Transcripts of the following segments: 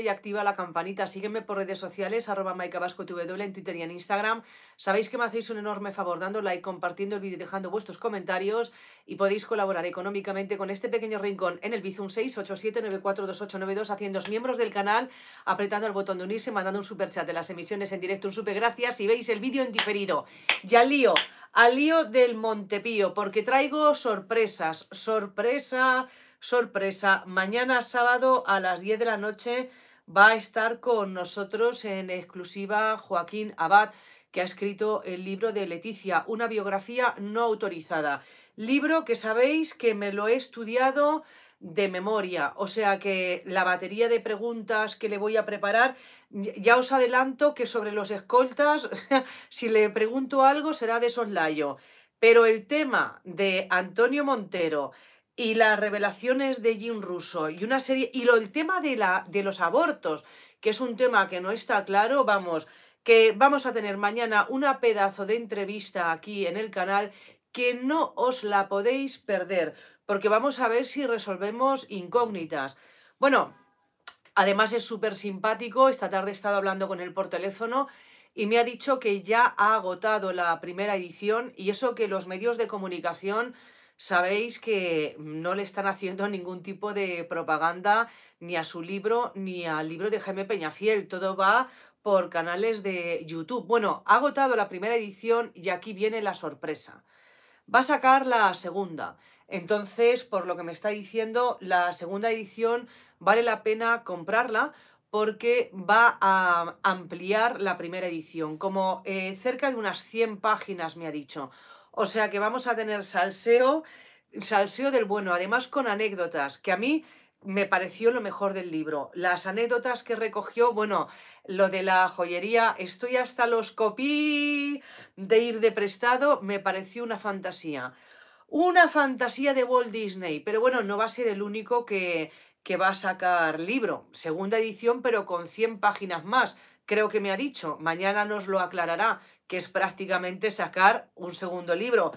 y activa la campanita. Sígueme por redes sociales, arroba maicabascotw en Twitter y en Instagram. Sabéis que me hacéis un enorme favor dando like, compartiendo el vídeo, y dejando vuestros comentarios y podéis colaborar económicamente con este pequeño rincón en el Bizum 687942892 haciendoos miembros del canal, apretando el botón de unirse, mandando un super chat de las emisiones en directo, un super gracias y veis el vídeo en diferido. Ya lío, al lío del Montepío, porque traigo sorpresas, sorpresa sorpresa. Mañana sábado a las 10 de la noche va a estar con nosotros en exclusiva Joaquín Abad, que ha escrito el libro de Leticia, una biografía no autorizada. Libro que sabéis que me lo he estudiado de memoria, o sea que la batería de preguntas que le voy a preparar, ya os adelanto que sobre los escoltas, si le pregunto algo será de soslayo, pero el tema de Antonio Montero, y las revelaciones de Jim Russo y una serie y lo, el tema de la de los abortos que es un tema que no está claro vamos que vamos a tener mañana una pedazo de entrevista aquí en el canal que no os la podéis perder porque vamos a ver si resolvemos incógnitas bueno además es súper simpático esta tarde he estado hablando con él por teléfono y me ha dicho que ya ha agotado la primera edición y eso que los medios de comunicación sabéis que no le están haciendo ningún tipo de propaganda ni a su libro ni al libro de Jaime Peñafiel. Todo va por canales de YouTube. Bueno, ha agotado la primera edición y aquí viene la sorpresa. Va a sacar la segunda. Entonces, por lo que me está diciendo, la segunda edición vale la pena comprarla porque va a ampliar la primera edición, como eh, cerca de unas 100 páginas me ha dicho. O sea que vamos a tener salseo, salseo del bueno, además con anécdotas, que a mí me pareció lo mejor del libro. Las anécdotas que recogió, bueno, lo de la joyería, estoy hasta los copí de ir de prestado, me pareció una fantasía. Una fantasía de Walt Disney, pero bueno, no va a ser el único que, que va a sacar libro. Segunda edición, pero con 100 páginas más. Creo que me ha dicho, mañana nos lo aclarará que es prácticamente sacar un segundo libro,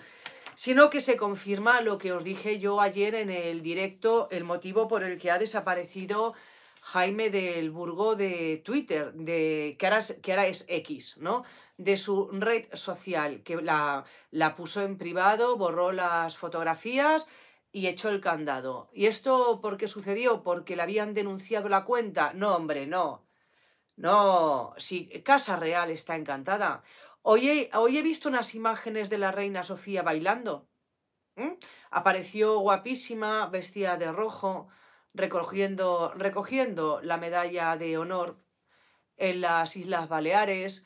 sino que se confirma lo que os dije yo ayer en el directo, el motivo por el que ha desaparecido Jaime del Burgo de Twitter, de, que, ahora, que es X, ¿no? De su red social, que la, la puso en privado, borró las fotografías y echó el candado. ¿Y esto por qué sucedió? ¿Porque le habían denunciado la cuenta? No, hombre, no. No, si Casa Real está encantada. Hoy he, visto unas imágenes de la reina Sofía bailando. ¿Mm? Apareció guapísima, vestida de rojo, recogiendo, recogiendo la medalla de honor en las Islas Baleares.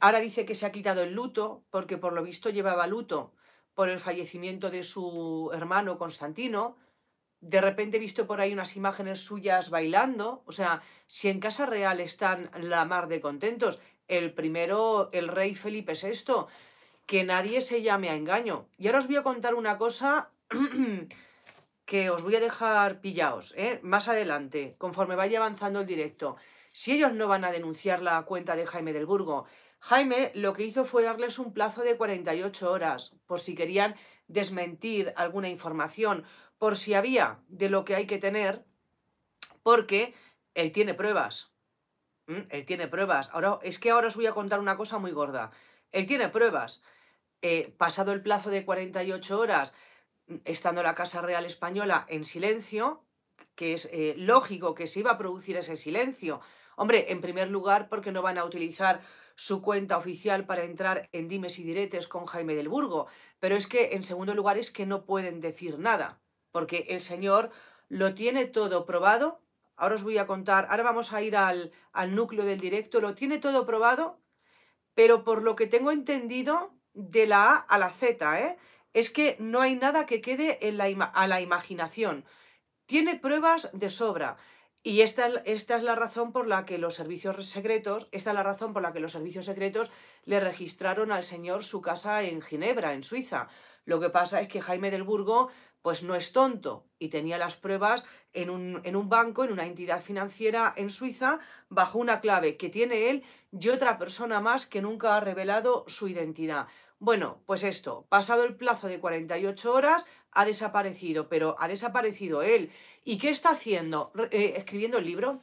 Ahora dice que se ha quitado el luto, porque por lo visto llevaba luto por el fallecimiento de su hermano Constantino, de repente he visto por ahí unas imágenes suyas bailando. O sea, si en Casa Real están la mar de contentos, el primero, el rey Felipe VI, que nadie se llame a engaño. Y ahora os voy a contar una cosa que os voy a dejar pillaos, ¿eh? más adelante, conforme vaya avanzando el directo. Si ellos no van a denunciar la cuenta de Jaime del Burgo, Jaime lo que hizo fue darles un plazo de 48 horas por si querían desmentir alguna información por si había de lo que hay que tener, porque él tiene pruebas. Mm, él tiene pruebas. Ahora, es que ahora os voy a contar una cosa muy gorda. Él tiene pruebas. Eh, pasado el plazo de 48 horas, mm, estando la Casa Real Española en silencio, que es eh, lógico que se iba a producir ese silencio. Hombre, en primer lugar, porque no van a utilizar su cuenta oficial para entrar en dimes y diretes con Jaime del Burgo, pero es que en segundo lugar es que no pueden decir nada porque el Señor lo tiene todo probado. Ahora os voy a contar, ahora vamos a ir al, núcleo del directo, lo tiene todo probado, pero por lo que tengo entendido, de la A a la Z, ¿eh? es que no hay nada que quede a la imaginación. Tiene pruebas de sobra. Y esta, esta, es la razón por la que los servicios secretos, esta es la razón por la que los servicios secretos le registraron al señor su casa en Ginebra, en Suiza. Lo que pasa es que Jaime del Burgo pues no es tonto y tenía las pruebas en un, en un, banco, en una entidad financiera en Suiza, bajo una clave que tiene él y otra persona más que nunca ha revelado su identidad. Bueno, pues esto, pasado el plazo de 48 horas, ha desaparecido, pero ha desaparecido él. ¿Y qué está haciendo? Eh, ¿Escribiendo el libro?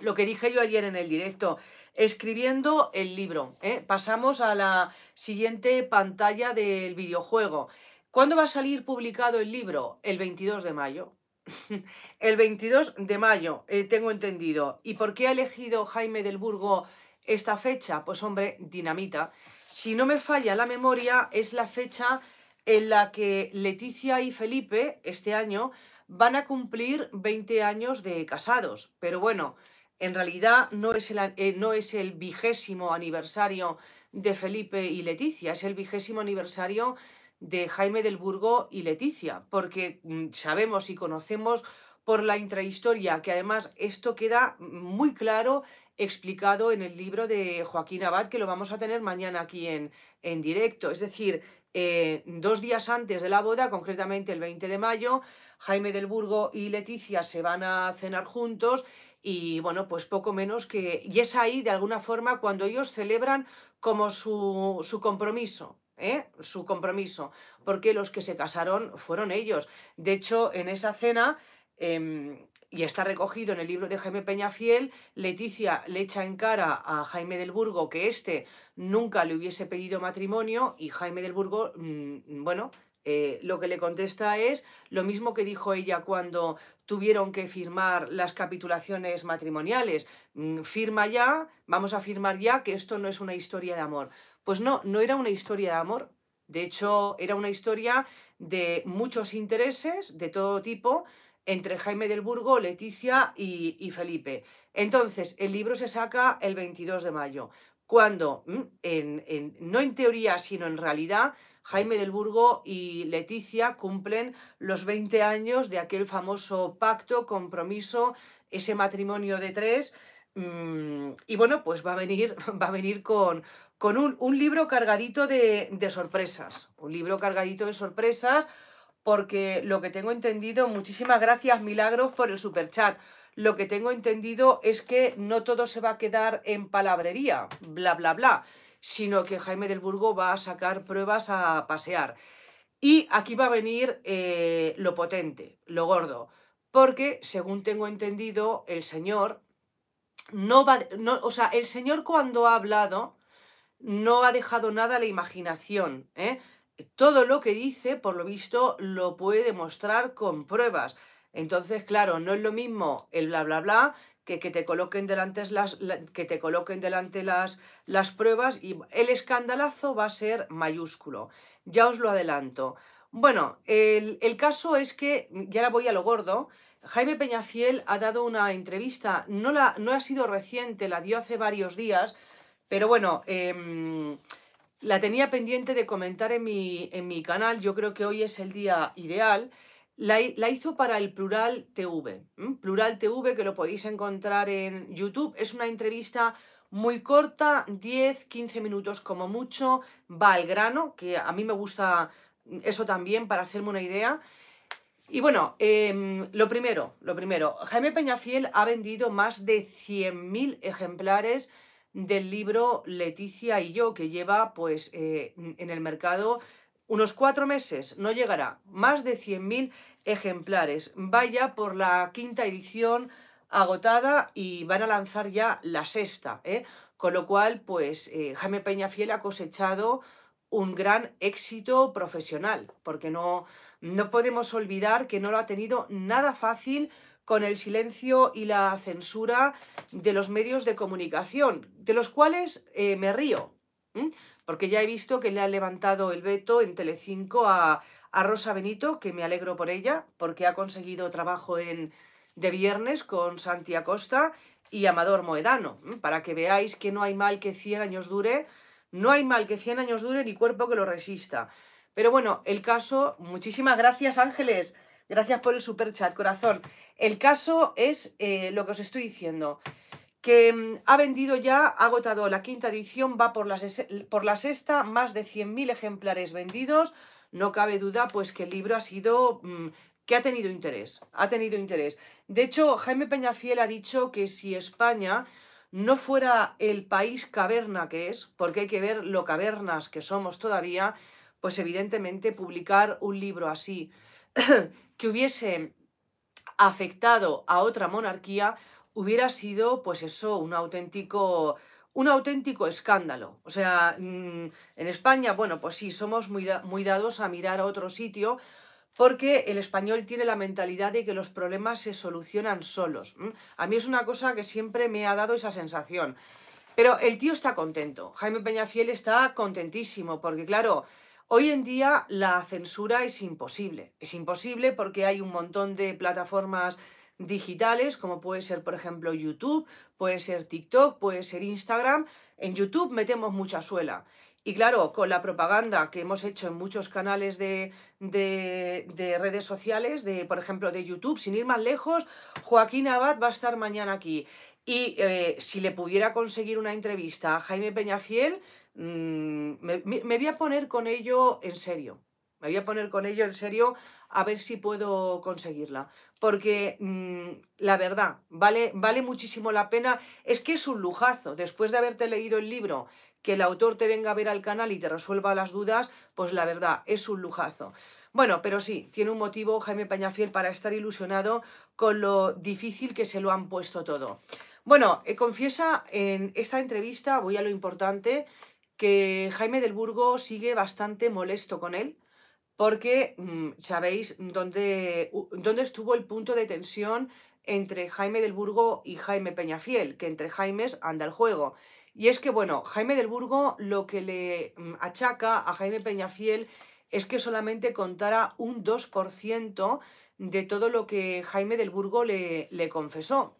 Lo que dije yo ayer en el directo, escribiendo el libro. ¿eh? Pasamos a la siguiente pantalla del videojuego. ¿Cuándo va a salir publicado el libro? El 22 de mayo. el 22 de mayo, eh, tengo entendido. ¿Y por qué ha elegido Jaime del Burgo esta fecha? Pues hombre, dinamita. Si no me falla la memoria, es la fecha en la que Leticia y Felipe este año van a cumplir 20 años de casados. Pero bueno, en realidad no es el, eh, no es el vigésimo aniversario de Felipe y Leticia, es el vigésimo aniversario de Jaime del Burgo y Leticia, porque mm, sabemos y conocemos por la intrahistoria, que además esto queda muy claro explicado en el libro de Joaquín Abad, que lo vamos a tener mañana aquí en, en directo. Es decir, eh, dos días antes de la boda, concretamente el 20 de mayo, Jaime del Burgo y Leticia se van a cenar juntos y bueno, pues poco menos que... Y es ahí, de alguna forma, cuando ellos celebran como su, su compromiso. ¿eh? su compromiso, porque los que se casaron fueron ellos. De hecho, en esa cena, em, y está recogido en el libro de Jaime Peñafiel, Leticia le echa en cara a Jaime del Burgo que éste nunca le hubiese pedido matrimonio y Jaime del Burgo, mm, bueno, eh, lo que le contesta es lo mismo que dijo ella cuando tuvieron que firmar las capitulaciones matrimoniales. Mm, firma ya, vamos a firmar ya que esto no es una historia de amor. Pues no, no era una historia de amor. De hecho, era una historia de muchos intereses de todo tipo entre Jaime del Burgo, Leticia y, Felipe. Entonces, el libro se saca el 22 de mayo, cuando, mm, no en teoría, sino en realidad, Jaime del Burgo y Leticia cumplen los 20 años de aquel famoso pacto, compromiso, ese matrimonio de tres. Mm, y bueno, pues va a venir, va a venir con, con un, libro cargadito de, sorpresas. Un libro cargadito de sorpresas, porque lo que tengo entendido, muchísimas gracias, Milagros, por el superchat. Lo que tengo entendido es que no todo se va a quedar en palabrería, bla, bla, bla, sino que Jaime del Burgo va a sacar pruebas a pasear. Y aquí va a venir eh, lo potente, lo gordo, porque según tengo entendido, el señor no va, o sea, el señor cuando ha hablado, no ha dejado nada a la imaginación. ¿eh? Todo lo que dice, por lo visto, lo puede demostrar con pruebas. Entonces, claro, no es lo mismo el bla bla bla que, que te coloquen delante las que te coloquen delante las, pruebas y el escandalazo va a ser mayúsculo. Ya os lo adelanto. Bueno, el, caso es que, ya ahora voy a lo gordo, Jaime Peñafiel ha dado una entrevista, no, la, no ha sido reciente, la dio hace varios días, pero bueno, em, la tenía pendiente de comentar en mi, en mi canal, yo creo que hoy es el día ideal. La, hizo para el Plural TV. Plural TV, que lo podéis encontrar en YouTube. Es una entrevista muy corta, 10, 15 minutos como mucho. Va al grano, que a mí me gusta eso también para hacerme una idea. Y bueno, em, lo primero, lo primero, Jaime Peñafiel ha vendido más de 100.000 ejemplares del libro Leticia y yo, que lleva pues eh, en el mercado unos cuatro meses, no llegará, más de 100.000 ejemplares. Vaya por la quinta edición agotada y van a lanzar ya la sexta, ¿eh? con lo cual pues eh, Jaime Peñafiel ha cosechado un gran éxito profesional, porque no, no podemos olvidar que no lo ha tenido nada fácil con el silencio y la censura de los medios de comunicación, de los cuales eh, me río, porque ya he visto que le han levantado el veto en Telecinco a, a Rosa Benito, que me alegro por ella, porque ha conseguido trabajo en de viernes con Santi Acosta y Amador Moedano, para que veáis que no hay mal que 100 años dure, no hay mal que 100 años dure ni cuerpo que lo resista. Pero bueno, el caso, muchísimas gracias Ángeles. Gracias por el super chat, corazón. El caso es eh, lo que os estoy diciendo que mm, ha vendido ya, ha agotado la quinta edición, va por la, por la sexta, más de 100.000 ejemplares vendidos. No cabe duda pues que el libro ha sido... Mm, que ha tenido interés, ha tenido interés. De hecho, Jaime Peñafiel ha dicho que si España no fuera el país caverna que es, porque hay que ver lo cavernas que somos todavía, pues evidentemente publicar un libro así que hubiese afectado a otra monarquía hubiera sido, pues eso, un auténtico, un auténtico escándalo. O sea, mm, en España, bueno, pues sí, somos muy, muy dados a mirar a otro sitio porque el español tiene la mentalidad de que los problemas se solucionan solos. A mí es una cosa que siempre me ha dado esa sensación. Pero el tío está contento, Jaime Peñafiel está contentísimo, porque claro, Hoy en día la censura es imposible. Es imposible porque hay un montón de plataformas digitales, como puede ser, por ejemplo, YouTube, puede ser TikTok, puede ser Instagram. En YouTube metemos mucha suela. Y claro, con la propaganda que hemos hecho en muchos canales de, redes sociales, de, por ejemplo, de YouTube, sin ir más lejos, Joaquín Abad va a estar mañana aquí. Y eh, si le pudiera conseguir una entrevista a Jaime Peñafiel, Mm, me, voy a poner con ello en serio. Me voy a poner con ello en serio a ver si puedo conseguirla. Porque mm, la verdad, vale, vale muchísimo la pena. Es que es un lujazo. Después de haberte leído el libro, que el autor te venga a ver al canal y te resuelva las dudas, pues la verdad, es un lujazo. Bueno, pero sí, tiene un motivo Jaime Pañafiel para estar ilusionado con lo difícil que se lo han puesto todo. Bueno, eh, confiesa en esta entrevista, voy a lo importante, que Jaime del Burgo sigue bastante molesto con él, porque mm, sabéis dónde, dónde estuvo el punto de tensión entre Jaime del Burgo y Jaime Peñafiel, que entre Jaimes anda el juego. Y es que, bueno, Jaime del Burgo lo que le mm, achaca a Jaime Peñafiel es que solamente contara un 2% de todo lo que Jaime del Burgo le, le confesó.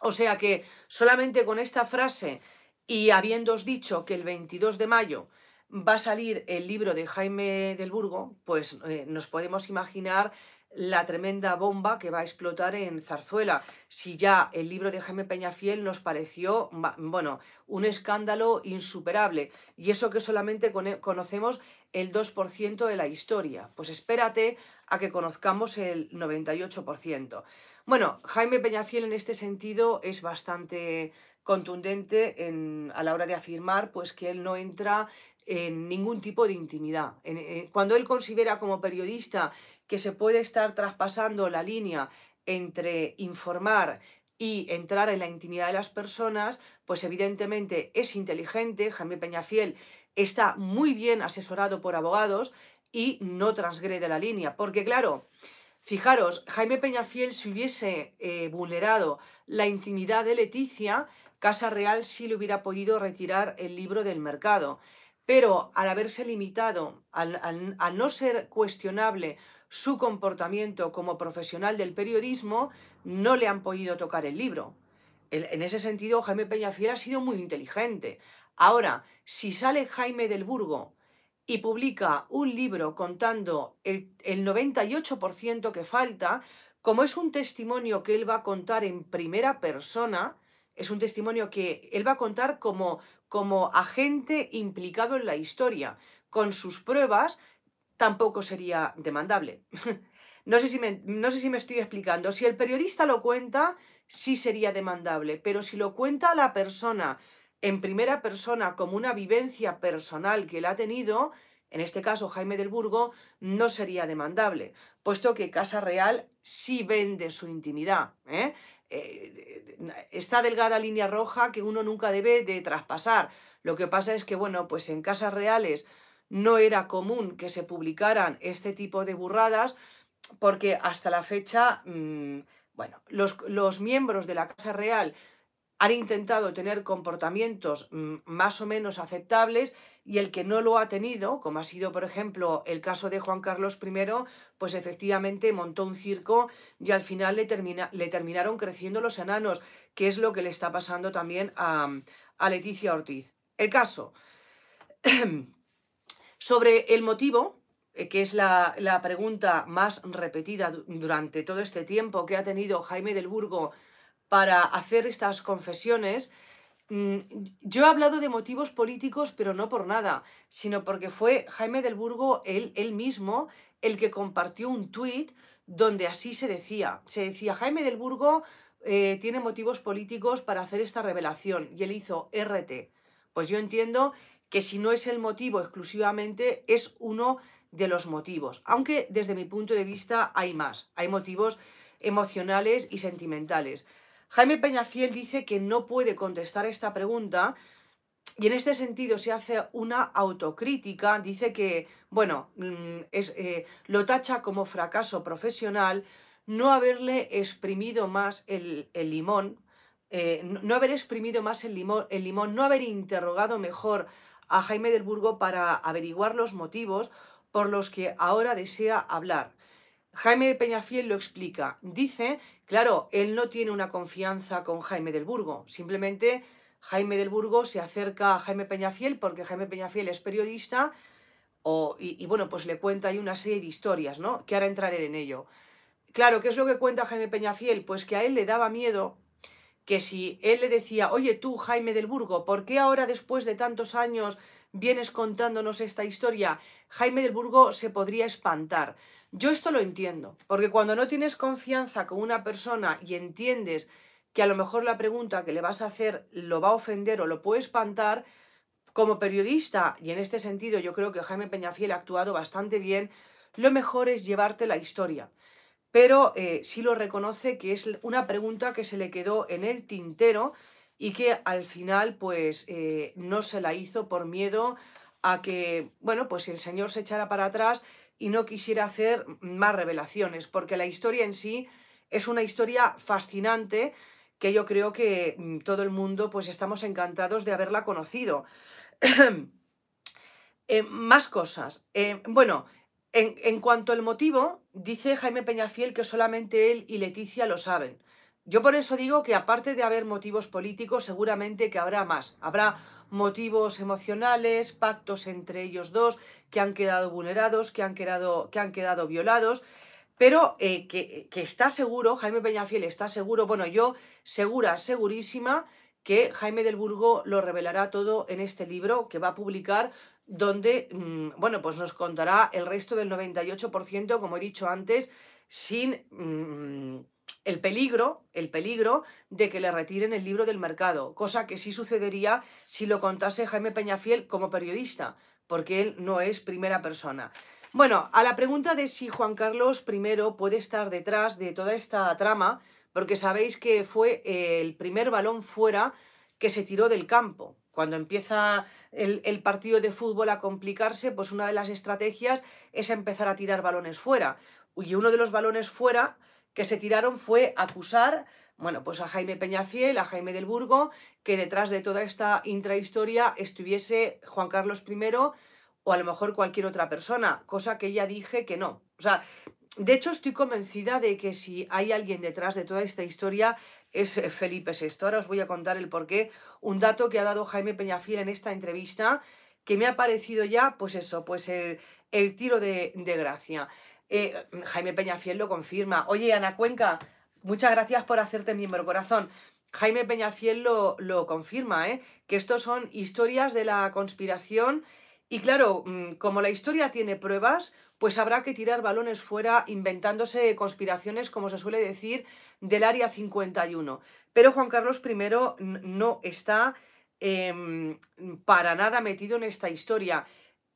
O sea que solamente con esta frase y habiéndoos dicho que el 22 de mayo va a salir el libro de Jaime del Burgo, pues eh, nos podemos imaginar la tremenda bomba que va a explotar en Zarzuela. Si ya el libro de Jaime Peñafiel nos pareció, bueno, un escándalo insuperable, y eso que solamente conocemos el 2% de la historia, pues espérate a que conozcamos el 98%. Bueno, Jaime Peñafiel en este sentido es bastante contundente a la hora de afirmar pues, que él no entra en ningún tipo de intimidad. Eh, cuando él considera como periodista que se puede estar traspasando la línea entre informar y entrar en la intimidad de las personas, pues evidentemente es inteligente, Jaime Peñafiel está muy bien asesorado por abogados y no transgrede la línea, porque claro, fijaros, Jaime Peñafiel si hubiese eh, vulnerado la intimidad de Leticia, Casa Real sí le hubiera podido retirar el libro del mercado, pero al haberse limitado, al, no ser cuestionable su comportamiento como profesional del periodismo, no le han podido tocar el libro. en ese sentido, Jaime Peñafiel ha sido muy inteligente. Ahora, si sale Jaime del Burgo y publica un libro contando el 98% que falta, como es un testimonio que él va a contar en primera persona, es un testimonio que él va a contar como, como agente implicado en la historia. Con sus pruebas tampoco sería demandable. no, sé si me, no sé si me estoy explicando. Si el periodista lo cuenta, sí sería demandable, pero si lo cuenta la persona en primera persona como una vivencia personal que él ha tenido, en este caso Jaime del Burgo, no sería demandable, puesto que Casa Real sí vende su intimidad. ¿eh? Eh, esta delgada línea roja que uno nunca debe de traspasar. Lo que pasa es que, bueno, pues en casas reales no era común que se publicaran este tipo de burradas porque hasta la fecha, mm, bueno, los, miembros de la Casa Real han intentado tener comportamientos mm, más o menos aceptables y el que no lo ha tenido, como ha sido por ejemplo el caso de Juan Carlos I, pues efectivamente montó un circo y al final le, le terminaron creciendo los enanos, que es lo que le está pasando también a, mm, Leticia Ortiz. El caso. Sobre el motivo, eh, que es la, la, pregunta más repetida durante todo este tiempo que ha tenido Jaime del Burgo para hacer estas confesiones, Mm, yo he hablado de motivos políticos, pero no por nada, sino porque fue Jaime del Burgo, él, mismo, el que compartió un tuit donde así se decía. Se decía, Jaime del Burgo eh, tiene motivos políticos para hacer esta revelación, y él hizo RT. Pues yo entiendo que si no es el motivo exclusivamente, es uno de los motivos. Aunque desde mi punto de vista hay más, hay motivos emocionales y sentimentales. Jaime Peñafiel dice que no puede contestar esta pregunta y en este sentido se hace una autocrítica, dice que, bueno, mm, es, eh, lo tacha como fracaso profesional no haberle exprimido más el, limón, eh, no haber exprimido más el limón, el limón, no haber interrogado mejor a Jaime del Burgo para averiguar los motivos por los que ahora desea hablar. Jaime Peñafiel lo explica. Dice, claro, él no tiene una confianza con Jaime del Burgo, simplemente Jaime del Burgo se acerca a Jaime Peñafiel porque Jaime Peñafiel es periodista y, y, bueno, pues le cuenta ahí una serie de historias, ¿no? Que ahora entraré en ello. Claro, ¿qué es lo que cuenta Jaime Peñafiel? Pues que a él le daba miedo que si él le decía, oye tú, Jaime del Burgo, ¿por qué ahora después de tantos años vienes contándonos esta historia, Jaime del Burgo se podría espantar. Yo esto lo entiendo, porque cuando no tienes confianza con una persona y entiendes que a lo mejor la pregunta que le vas a hacer lo va a ofender o lo puede espantar, como periodista, y en este sentido yo creo que Jaime Peñafiel ha actuado bastante bien, lo mejor es llevarte la historia. Pero si eh, sí lo reconoce que es una pregunta que se le quedó en el tintero y que al final pues eh, no se la hizo por miedo a que, bueno, pues el Señor se echara para atrás y no quisiera hacer más revelaciones, porque la historia en sí es una historia fascinante que yo creo que mm, todo el mundo pues estamos encantados de haberla conocido. Eh, más cosas. Eh, bueno, en, en, cuanto al motivo, dice Jaime Peñafiel que solamente él y Leticia lo saben. Yo por eso digo que aparte de haber motivos políticos, seguramente que habrá más. Habrá motivos emocionales, pactos entre ellos dos que han quedado vulnerados, que han quedado, que han quedado violados, pero eh, que, está seguro, Jaime Peñafiel está seguro, bueno, yo segura, segurísima, que Jaime del Burgo lo revelará todo en este libro que va a publicar donde, mm, bueno, pues nos contará el resto del 98%, como he dicho antes, sin... Mm, el peligro, el peligro de que le retiren el libro del mercado, cosa que sí sucedería si lo contase Jaime Peñafiel como periodista, porque él no es primera persona. Bueno, a la pregunta de si Juan Carlos I puede estar detrás de toda esta trama, porque sabéis que fue el primer balón fuera que se tiró del campo. Cuando empieza el, el, partido de fútbol a complicarse, pues una de las estrategias es empezar a tirar balones fuera. Y uno de los balones fuera que se tiraron fue acusar bueno, pues a Jaime Peñafiel, a Jaime del Burgo, que detrás de toda esta intrahistoria estuviese Juan Carlos I o a lo mejor cualquier otra persona, cosa que ya dije que no. O sea, de hecho estoy convencida de que si hay alguien detrás de toda esta historia es eh, Felipe VI. Ahora os voy a contar el porqué. Un dato que ha dado Jaime Peñafiel en esta entrevista que me ha parecido ya, pues eso, pues el, tiro de, de gracia. Eh, Jaime Peñafiel lo confirma. Oye, Ana Cuenca, muchas gracias por hacerte miembro, corazón. Jaime Peñafiel lo, lo confirma, ¿eh? que estos son historias de la conspiración. Y claro, mm, como la historia tiene pruebas, pues habrá que tirar balones fuera inventándose conspiraciones, como se suele decir, del Área 51. Pero Juan Carlos I no está em, para nada metido en esta historia,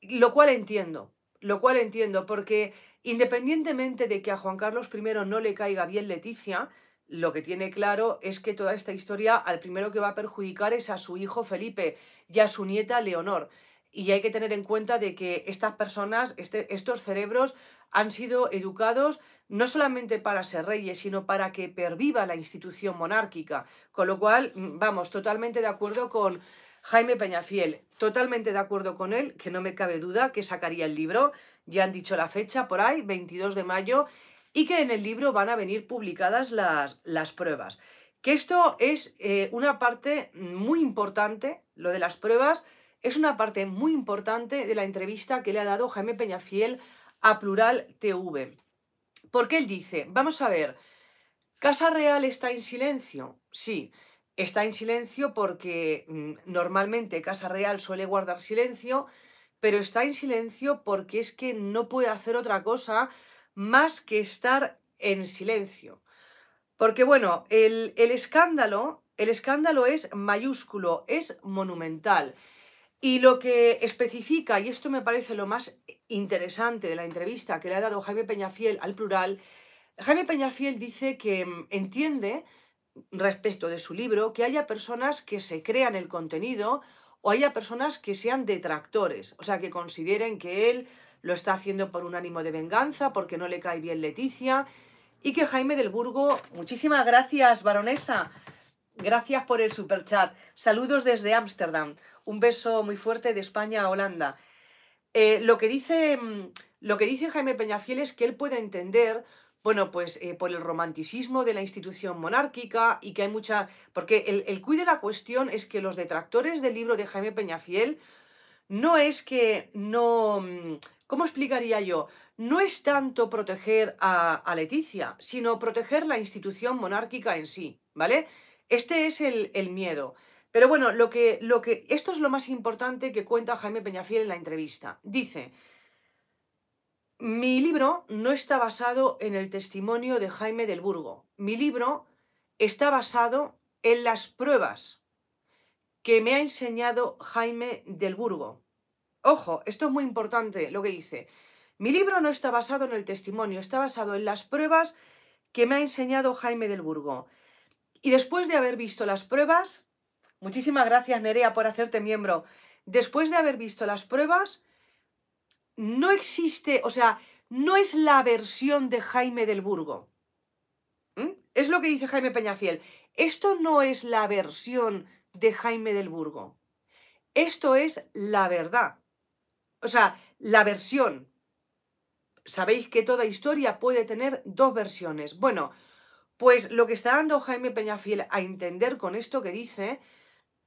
lo cual entiendo, lo cual entiendo, porque Independientemente de que a Juan Carlos I no le caiga bien Leticia, lo que tiene claro es que toda esta historia al primero que va a perjudicar es a su hijo Felipe y a su nieta Leonor. Y hay que tener en cuenta de que estas personas, este, estos cerebros, han sido educados no solamente para ser reyes, sino para que perviva la institución monárquica. Con lo cual, mm, vamos, totalmente de acuerdo con, Jaime Peñafiel, totalmente de acuerdo con él, que no me cabe duda que sacaría el libro, ya han dicho la fecha por ahí, 22 de mayo, y que en el libro van a venir publicadas las, las pruebas. Que esto es eh, una parte muy importante, lo de las pruebas, es una parte muy importante de la entrevista que le ha dado Jaime Peñafiel a Plural TV. Porque él dice, vamos a ver, ¿Casa Real está en silencio? Sí está en silencio porque mm, normalmente Casa Real suele guardar silencio, pero está en silencio porque es que no puede hacer otra cosa más que estar en silencio. Porque bueno, el, el escándalo, el escándalo es mayúsculo, es monumental. Y lo que especifica, y esto me parece lo más interesante de la entrevista que le ha dado Jaime Peñafiel al plural, Jaime Peñafiel dice que mm, entiende respecto de su libro que haya personas que se crean el contenido o haya personas que sean detractores, o sea, que consideren que él lo está haciendo por un ánimo de venganza, porque no le cae bien Leticia, y que Jaime del Burgo, muchísimas gracias, baronesa, gracias por el superchat, saludos desde Ámsterdam, un beso muy fuerte de España a Holanda. Eh, lo, que dice, mm, lo que dice Jaime Peñafiel es que él puede entender bueno, pues eh, por el romanticismo de la institución monárquica y que hay mucha... Porque el, el cuide de la cuestión es que los detractores del libro de Jaime Peñafiel no es que no... Mm, ¿Cómo explicaría yo? No es tanto proteger a, Leticia, sino proteger la institución monárquica en sí, ¿vale? Este es el, miedo. Pero bueno, lo que, lo que, esto es lo más importante que cuenta Jaime Peñafiel en la entrevista. Dice, mi libro no está basado en el testimonio de Jaime del Burgo. Mi libro está basado en las pruebas que me ha enseñado Jaime del Burgo. Ojo, esto es muy importante lo que dice. Mi libro no está basado en el testimonio, está basado en las pruebas que me ha enseñado Jaime del Burgo. Y después de haber visto las pruebas, muchísimas gracias Nerea por hacerte miembro, después de haber visto las pruebas, no existe, o sea, no es la versión de Jaime del Burgo. ¿Mm? Es lo que dice Jaime Peñafiel. Esto no es la versión de Jaime del Burgo. Esto es la verdad. O sea, la versión. Sabéis que toda historia puede tener dos versiones. Bueno, pues lo que está dando Jaime Peñafiel a entender con esto que dice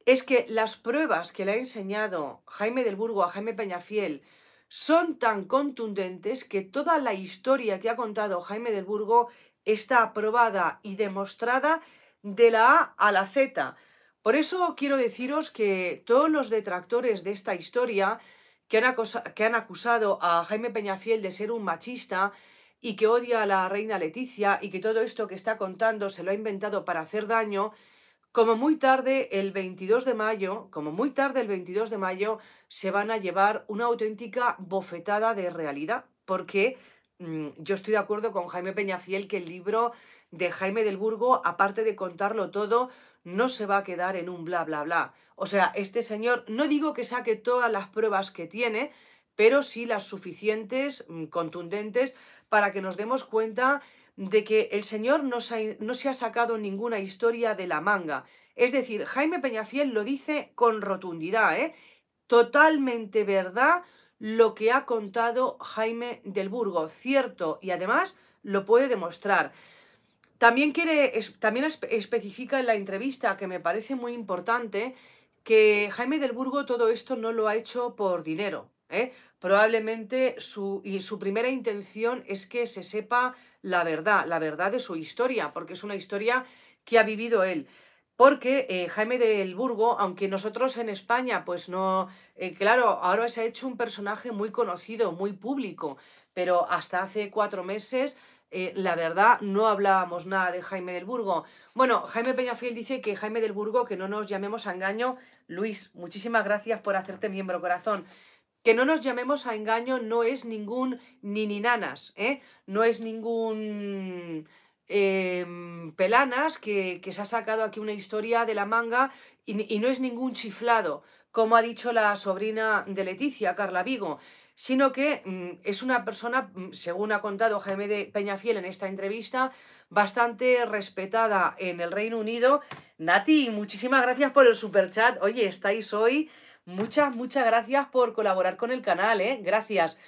es que las pruebas que le ha enseñado Jaime del Burgo a Jaime Peñafiel son tan contundentes que toda la historia que ha contado Jaime del Burgo está aprobada y demostrada de la A a la Z. Por eso quiero deciros que todos los detractores de esta historia que han, que han, acusado a Jaime Peñafiel de ser un machista y que odia a la reina Leticia y que todo esto que está contando se lo ha inventado para hacer daño, como muy tarde el 22 de mayo, como muy tarde el 22 de mayo, se van a llevar una auténtica bofetada de realidad, porque mm, yo estoy de acuerdo con Jaime Peñafiel que el libro de Jaime del Burgo, aparte de contarlo todo, no se va a quedar en un bla, bla, bla. O sea, este señor, no digo que saque todas las pruebas que tiene, pero sí las suficientes, mm, contundentes, para que nos demos cuenta de que el señor no no se ha sacado ninguna historia de la manga. Es decir, Jaime Peñafiel lo dice con rotundidad, ¿eh? totalmente verdad lo que ha contado Jaime del Burgo, cierto, y además lo puede demostrar. También, quiere, también especifica en la entrevista, que me parece muy importante, que Jaime del Burgo todo esto no lo ha hecho por dinero. ¿eh? Probablemente su, y su primera intención es que se sepa la verdad, la verdad de su historia, porque es una historia que ha vivido él porque eh, Jaime del Burgo, aunque nosotros en España, pues no, eh, claro, ahora se ha hecho un personaje muy conocido, muy público, pero hasta hace cuatro meses, eh, la verdad, no hablábamos nada de Jaime del Burgo. Bueno, Jaime Peñafiel dice que Jaime del Burgo, que no nos llamemos a engaño, Luis, muchísimas gracias por hacerte miembro corazón. Que no nos llamemos a engaño no es ningún ni ni nanas, ¿eh? No es ningún Em, pelanas, que, se ha sacado aquí una historia de la manga y, no es ningún chiflado, como ha dicho la sobrina de Leticia, Carla Vigo, sino que mm, es una persona, mm, según ha contado Jaime de Peñafiel en esta entrevista, bastante respetada en el Reino Unido. Nati, muchísimas gracias por el superchat. Oye, estáis hoy. Muchas, muchas gracias por colaborar con el canal, ¿eh? Gracias.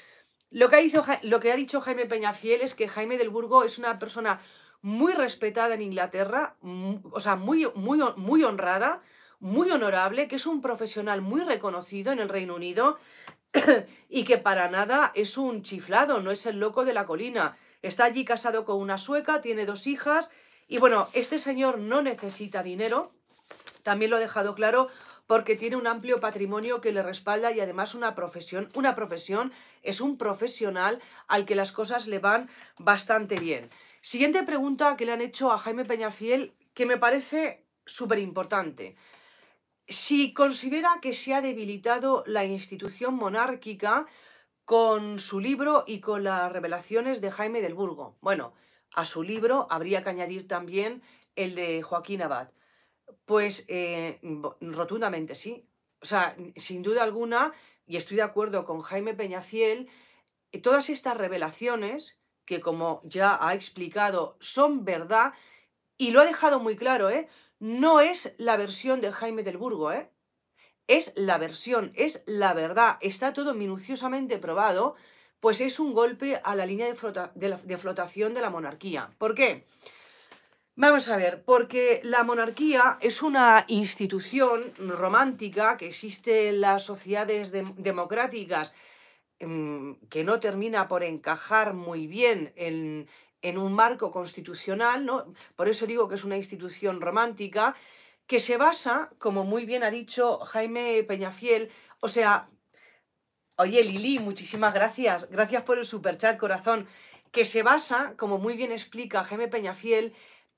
Lo que, ha lo que ha dicho Jaime Peñafiel es que Jaime del Burgo es una persona muy respetada en Inglaterra, o sea, muy, muy, muy honrada, muy honorable, que es un profesional muy reconocido en el Reino Unido y que para nada es un chiflado, no es el loco de la colina. Está allí casado con una sueca, tiene dos hijas y bueno, este señor no necesita dinero, también lo ha dejado claro porque tiene un amplio patrimonio que le respalda y además una profesión, una profesión es un profesional al que las cosas le van bastante bien. Siguiente pregunta que le han hecho a Jaime Peñafiel, que me parece súper importante. Si considera que se ha debilitado la institución monárquica con su libro y con las revelaciones de Jaime del Burgo. Bueno, a su libro habría que añadir también el de Joaquín Abad. Pues eh, rotundamente sí. O sea, sin duda alguna, y estoy de acuerdo con Jaime Peñafiel, todas estas revelaciones que como ya ha explicado, son verdad, y lo ha dejado muy claro, ¿eh? no es la versión de Jaime del Burgo, ¿eh? es la versión, es la verdad, está todo minuciosamente probado, pues es un golpe a la línea de, flotación de la monarquía. ¿Por qué? Vamos a ver, porque la monarquía es una institución romántica que existe en las sociedades democráticas Em, que no termina por encajar muy bien en, un marco constitucional, ¿no? por eso digo que es una institución romántica, que se basa, como muy bien ha dicho Jaime Peñafiel, o sea, oye Lili, muchísimas gracias, gracias por el superchat corazón, que se basa, como muy bien explica Jaime Peñafiel,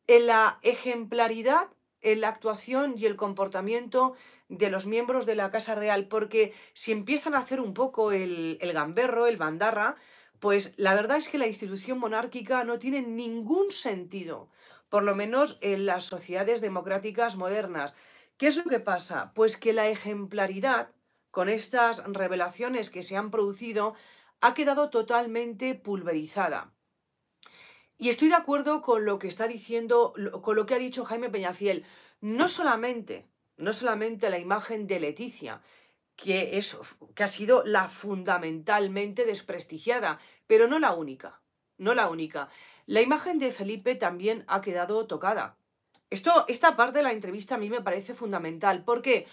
en la ejemplaridad en la actuación y el comportamiento de los miembros de la Casa Real, porque si empiezan a hacer un poco el, el gamberro, el bandarra, pues la verdad es que la institución monárquica no tiene ningún sentido, por lo menos en las sociedades democráticas modernas. ¿Qué es lo que pasa? Pues que la ejemplaridad, con estas revelaciones que se han producido, ha quedado totalmente pulverizada. Y estoy de acuerdo con lo que está diciendo, con lo que ha dicho Jaime Peñafiel. No solamente, no solamente la imagen de Leticia, que, que ha sido la fundamentalmente desprestigiada, pero no la única, no la única. La imagen de Felipe también ha quedado tocada. Esto, esta parte de la entrevista a mí me parece fundamental. ¿Por qué?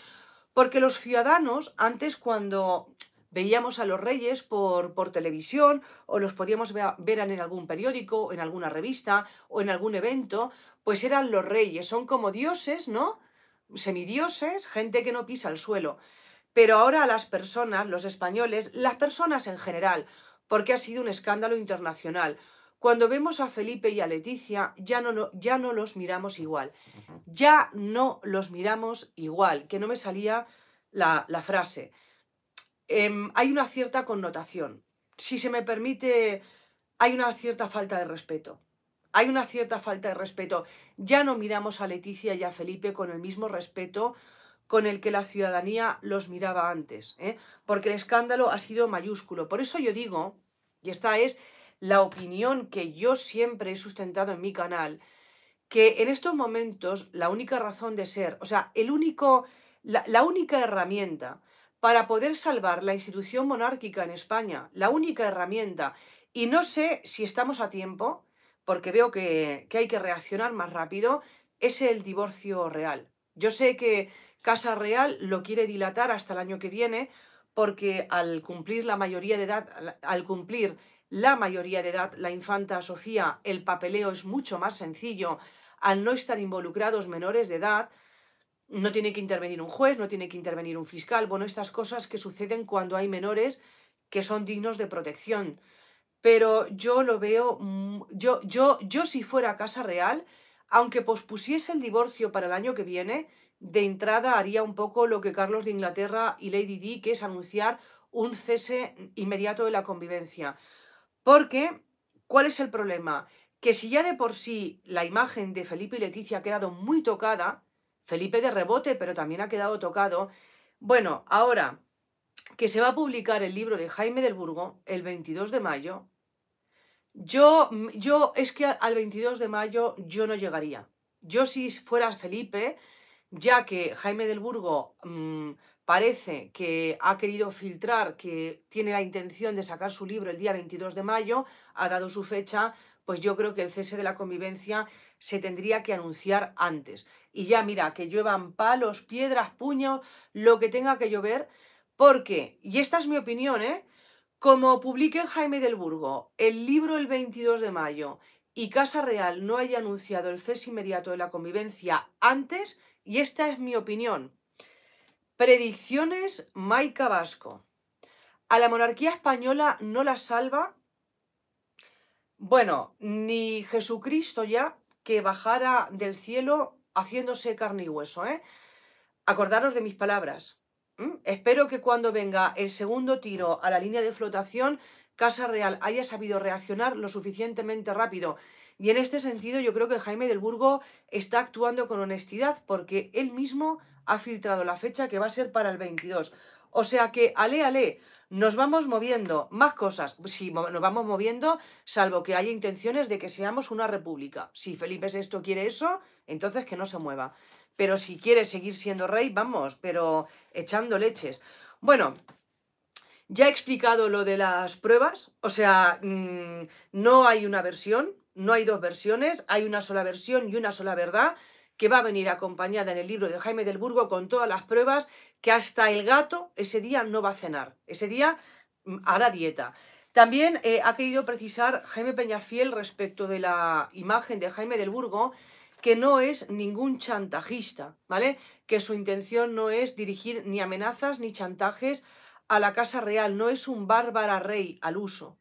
Porque los ciudadanos, antes cuando Veíamos a los reyes por, por televisión o los podíamos ver en algún periódico, en alguna revista o en algún evento, pues eran los reyes, son como dioses, ¿no? Semidioses, gente que no pisa el suelo. Pero ahora a las personas, los españoles, las personas en general, porque ha sido un escándalo internacional. Cuando vemos a Felipe y a Leticia, ya no, ya no los miramos igual. Ya no los miramos igual, que no me salía la, la frase. Em, hay una cierta connotación. Si se me permite, hay una cierta falta de respeto. Hay una cierta falta de respeto. Ya no miramos a Leticia y a Felipe con el mismo respeto con el que la ciudadanía los miraba antes, ¿eh? porque el escándalo ha sido mayúsculo. Por eso yo digo, y esta es la opinión que yo siempre he sustentado en mi canal, que en estos momentos la única razón de ser, o sea, el único, la única herramienta para poder salvar la institución monárquica en España, la única herramienta. Y no sé si estamos a tiempo, porque veo que, hay que reaccionar más rápido, es el divorcio real. Yo sé que Casa Real lo quiere dilatar hasta el año que viene, porque al cumplir la mayoría de edad, al cumplir la mayoría de edad, la infanta Sofía, el papeleo es mucho más sencillo al no estar involucrados menores de edad, no tiene que intervenir un juez, no tiene que intervenir un fiscal. Bueno, estas cosas que suceden cuando hay menores que son dignos de protección. Pero yo lo veo, yo, yo, yo si fuera Casa Real, aunque pospusiese el divorcio para el año que viene, de entrada haría un poco lo que Carlos de Inglaterra y Lady Di, que es anunciar un cese inmediato de la convivencia. Porque, ¿cuál es el problema? Que si ya de por sí la imagen de Felipe y Leticia ha quedado muy tocada, Felipe de rebote, pero también ha quedado tocado. Bueno, ahora que se va a publicar el libro de Jaime del Burgo el 22 de mayo, yo, mm, yo es que al 22 de mayo yo no llegaría. Yo si fuera Felipe, ya que Jaime del Burgo mm, parece que ha querido filtrar que tiene la intención de sacar su libro el día 22 de mayo, ha dado su fecha, pues yo creo que el cese de la convivencia se tendría que anunciar antes. Y ya mira, que lluevan palos, piedras, puños, lo que tenga que llover, porque, y esta es mi opinión, ¿eh? Como publique Jaime del Burgo el libro el 22 de mayo y Casa Real no haya anunciado el cese inmediato de la convivencia antes, y esta es mi opinión. Predicciones Maica Vasco. A la monarquía española no la salva bueno, ni Jesucristo ya que bajara del cielo haciéndose carne y hueso, ¿eh? Acordaros de mis palabras. Espero que cuando venga el segundo tiro a la línea de flotación, Casa Real haya sabido reaccionar lo suficientemente rápido. Y en este sentido yo creo que Jaime del Burgo está actuando con honestidad porque él mismo ha filtrado la fecha que va a ser para el 22. O sea que, ale, ale, nos vamos moviendo, más cosas, si nos vamos moviendo, salvo que haya intenciones de que seamos una república. Si Felipe esto quiere eso, entonces que no se mueva. Pero si quiere seguir siendo rey, vamos, pero echando leches. Bueno, ya he explicado lo de las pruebas, o sea, mm, no hay una versión, no hay dos versiones, hay una sola versión y una sola verdad que va a venir acompañada en el libro de Jaime del Burgo con todas las pruebas que hasta el gato ese día no va a cenar, ese día mm, hará dieta. También eh, ha querido precisar Jaime Peñafiel respecto de la imagen de Jaime del Burgo, que no es ningún chantajista, ¿vale? Que su intención no es dirigir ni amenazas ni chantajes a la Casa Real, no es un bárbara rey al uso.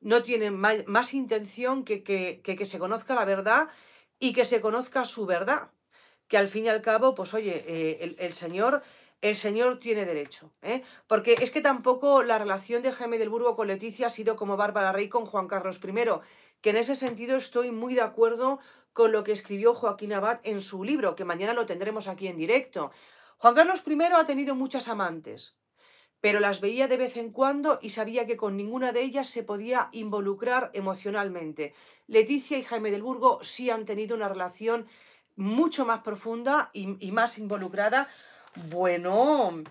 No tiene más intención que que, se conozca la verdad y que se conozca su verdad. Que al fin y al cabo, pues oye, eh, el señor el señor tiene derecho, ¿eh? porque es que tampoco la relación de Jaime del Burgo con Leticia ha sido como Bárbara Rey con Juan Carlos I, que en ese sentido estoy muy de acuerdo con lo que escribió Joaquín Abad en su libro, que mañana lo tendremos aquí en directo. Juan Carlos I ha tenido muchas amantes, pero las veía de vez en cuando y sabía que con ninguna de ellas se podía involucrar emocionalmente. Leticia y Jaime del Burgo sí han tenido una relación mucho más profunda y más involucrada bueno,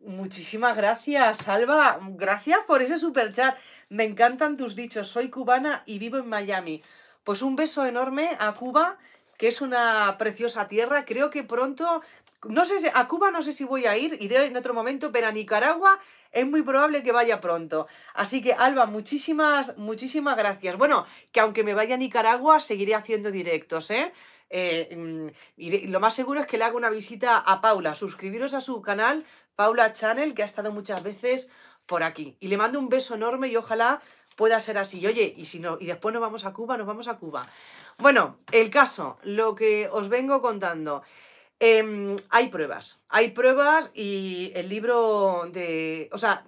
muchísimas gracias, Alba. Gracias por ese super chat. Me encantan tus dichos. Soy cubana y vivo en Miami. Pues un beso enorme a Cuba, que es una preciosa tierra. Creo que pronto, no sé, a Cuba no sé si voy a ir, iré en otro momento, pero a Nicaragua es muy probable que vaya pronto. Así que, Alba, muchísimas, muchísimas gracias. Bueno, que aunque me vaya a Nicaragua, seguiré haciendo directos, ¿eh? Eh, mm, y lo más seguro es que le haga una visita a Paula. Suscribiros a su canal, Paula Channel, que ha estado muchas veces por aquí. Y le mando un beso enorme y ojalá pueda ser así. oye, y si no, y después nos vamos a Cuba, nos vamos a Cuba. Bueno, el caso, lo que os vengo contando. Em, hay pruebas, hay pruebas y el libro de... O sea,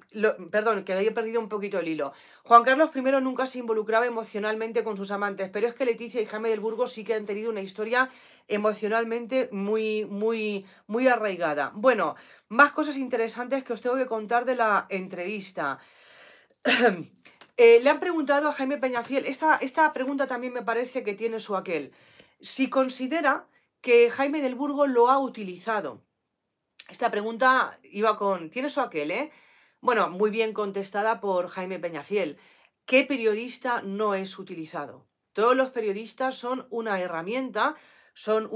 perdón, que había perdido un poquito el hilo. Juan Carlos I nunca se involucraba emocionalmente con sus amantes, pero es que Leticia y Jaime del Burgo sí que han tenido una historia emocionalmente muy, muy, muy arraigada. Bueno, más cosas interesantes que os tengo que contar de la entrevista. Eh, le han preguntado a Jaime Peñafiel, esta, esta pregunta también me parece que tiene su aquel, si considera que Jaime del Burgo lo ha utilizado. Esta pregunta iba con ¿tienes o aquel, eh? Bueno, muy bien contestada por Jaime Peñafiel. ¿Qué periodista no es utilizado? Todos los periodistas son una herramienta, son,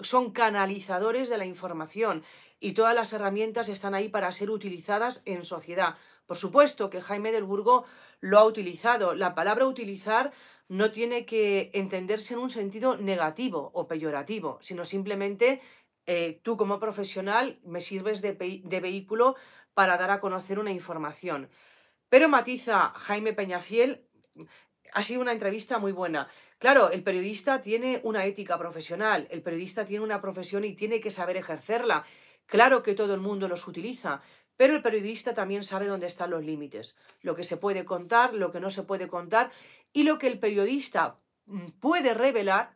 son canalizadores de la información y todas las herramientas están ahí para ser utilizadas en sociedad. Por supuesto que Jaime del Burgo lo ha utilizado. La palabra utilizar no tiene que entenderse en un sentido negativo o peyorativo, sino simplemente eh, tú como profesional me sirves de, de vehículo para dar a conocer una información. Pero matiza Jaime Peñafiel, ha sido una entrevista muy buena. Claro, el periodista tiene una ética profesional, el periodista tiene una profesión y tiene que saber ejercerla. Claro que todo el mundo los utiliza, pero el periodista también sabe dónde están los límites, lo que se puede contar, lo que no se puede contar y lo que el periodista mm, puede revelar,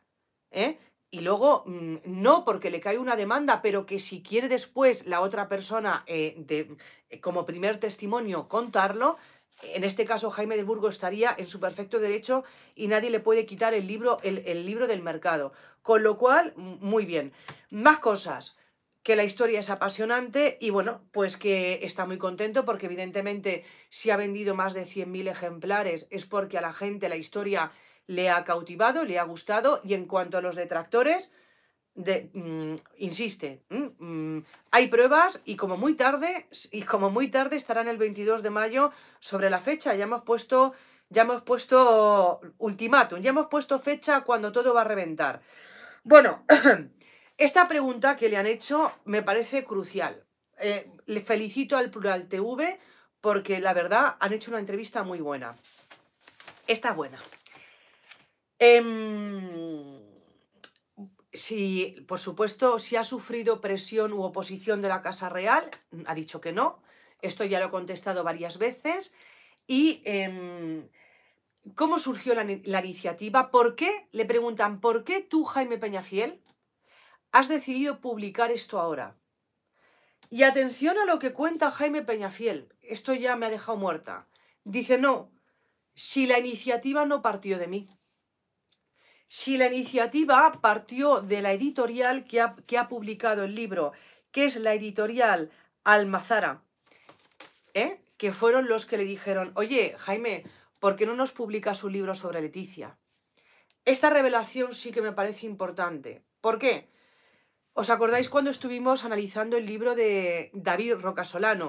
¿eh? y luego mm, no porque le cae una demanda, pero que si quiere después la otra persona eh, de, eh, como primer testimonio contarlo, en este caso Jaime de Burgo estaría en su perfecto derecho y nadie le puede quitar el libro, el libro del mercado. Con lo cual, muy bien. Más cosas que la historia es apasionante y bueno, pues que está muy contento porque evidentemente si ha vendido más de 100.000 ejemplares es porque a la gente la historia le ha cautivado, le ha gustado y en cuanto a los detractores, de, mm, insiste, mm, hay pruebas y como muy tarde, y como muy tarde estarán el 22 de mayo sobre la fecha, ya hemos puesto, ya hemos puesto ultimátum, ya hemos puesto fecha cuando todo va a reventar. Bueno, Esta pregunta que le han hecho me parece crucial. Eh, le felicito al Plural TV porque la verdad han hecho una entrevista muy buena. Está buena. Em, si, por supuesto, si ha sufrido presión u oposición de la Casa Real, ha dicho que no. Esto ya lo he contestado varias veces. Y em, cómo surgió la, la, iniciativa, por qué, le preguntan, ¿por qué tú, Jaime Peñafiel, has decidido publicar esto ahora. Y atención a lo que cuenta Jaime Peñafiel, esto ya me ha dejado muerta. Dice, no, si la iniciativa no partió de mí. Si la iniciativa partió de la editorial que ha, publicado el libro, que es la editorial Almazara, ¿eh? que fueron los que le dijeron, oye, Jaime, ¿por qué no nos publica su libro sobre Leticia? Esta revelación sí que me parece importante. ¿Por qué? ¿Os acordáis cuando estuvimos analizando el libro de David Rocasolano?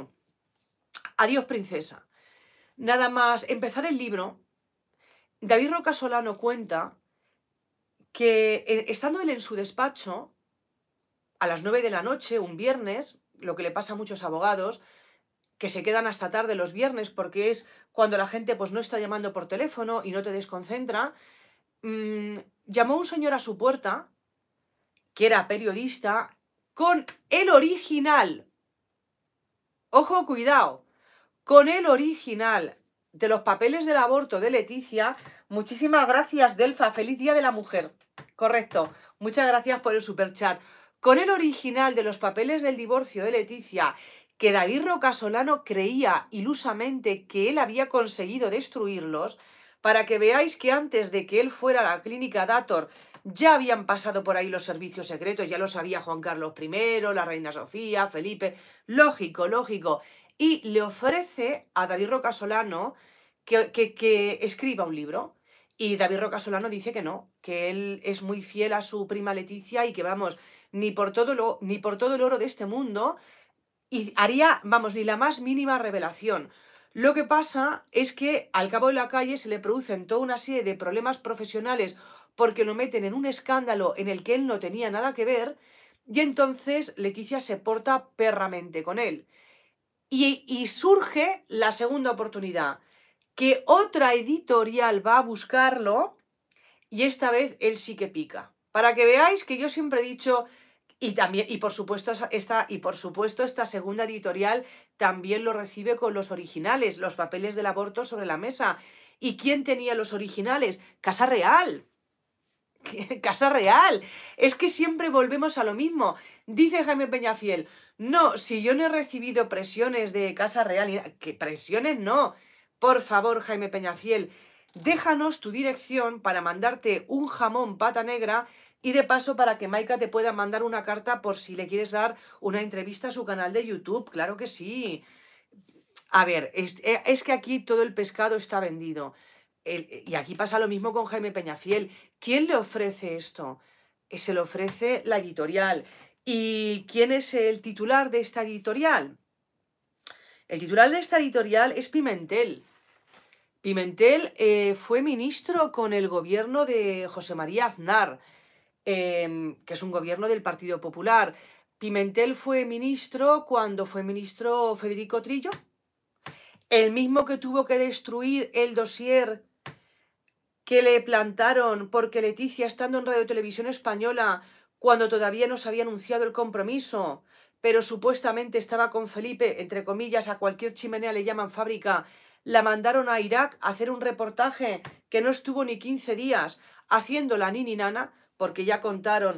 Adiós, princesa. Nada más empezar el libro, David Rocasolano cuenta que eh, estando él en su despacho, a las 9 de la noche, un viernes, lo que le pasa a muchos abogados, que se quedan hasta tarde los viernes porque es cuando la gente pues, no está llamando por teléfono y no te desconcentra, mm, llamó un señor a su puerta que era periodista, con el original, ojo, cuidado, con el original de los papeles del aborto de Leticia. Muchísimas gracias, Delfa. Feliz Día de la Mujer. Correcto. Muchas gracias por el superchat. Con el original de los papeles del divorcio de Leticia, que David Rocasolano creía ilusamente que él había conseguido destruirlos, para que veáis que antes de que él fuera a la clínica Dator, ya habían pasado por ahí los servicios secretos, ya lo sabía Juan Carlos I, la reina Sofía, Felipe, lógico, lógico. Y le ofrece a David Roca Solano que, que, escriba un libro. Y David Roca Solano dice que no, que él es muy fiel a su prima Leticia y que vamos, ni por todo, lo, ni por todo el oro de este mundo y haría, vamos, ni la más mínima revelación. Lo que pasa es que al cabo de la calle se le producen toda una serie de problemas profesionales porque lo meten en un escándalo en el que él no tenía nada que ver y entonces Leticia se porta perramente con él. Y, y surge la segunda oportunidad, que otra editorial va a buscarlo y esta vez él sí que pica. Para que veáis que yo siempre he dicho y también, y por supuesto, esta, y por supuesto, esta segunda editorial también lo recibe con los originales, los papeles del aborto sobre la mesa. ¿Y quién tenía los originales? Casa Real. Casa Real. Es que siempre volvemos a lo mismo. Dice Jaime Peñafiel, no, si yo no he recibido presiones de Casa Real, que presiones no. Por favor, Jaime Peñafiel, déjanos tu dirección para mandarte un jamón pata negra y de paso, para que Maika te pueda mandar una carta por si le quieres dar una entrevista a su canal de YouTube, claro que sí. A ver, es, eh, que aquí todo el pescado está vendido. Eh, y aquí pasa lo mismo con Jaime Peñafiel. ¿Quién le ofrece esto? Eh, se lo ofrece la editorial. ¿Y quién es el titular de esta editorial? El titular de esta editorial es Pimentel. Pimentel fue ministro con el gobierno de José María Aznar. Em, que es un gobierno del Partido Popular. Pimentel fue ministro cuando fue ministro Federico Trillo, el mismo que tuvo que destruir el dossier que le plantaron porque Leticia, estando en Radio Televisión Española, cuando todavía no se había anunciado el compromiso, pero supuestamente estaba con Felipe, entre comillas, a cualquier chimenea le llaman fábrica, la mandaron a Irak a hacer un reportaje que no estuvo ni 15 días haciendo la ni nana, porque ya contaron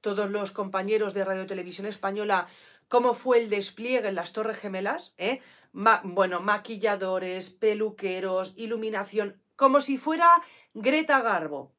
todos los compañeros de Radio Televisión Española cómo fue el despliegue en las Torres Gemelas, ¿eh? bueno, maquilladores, peluqueros, iluminación, como si fuera Greta Garbo,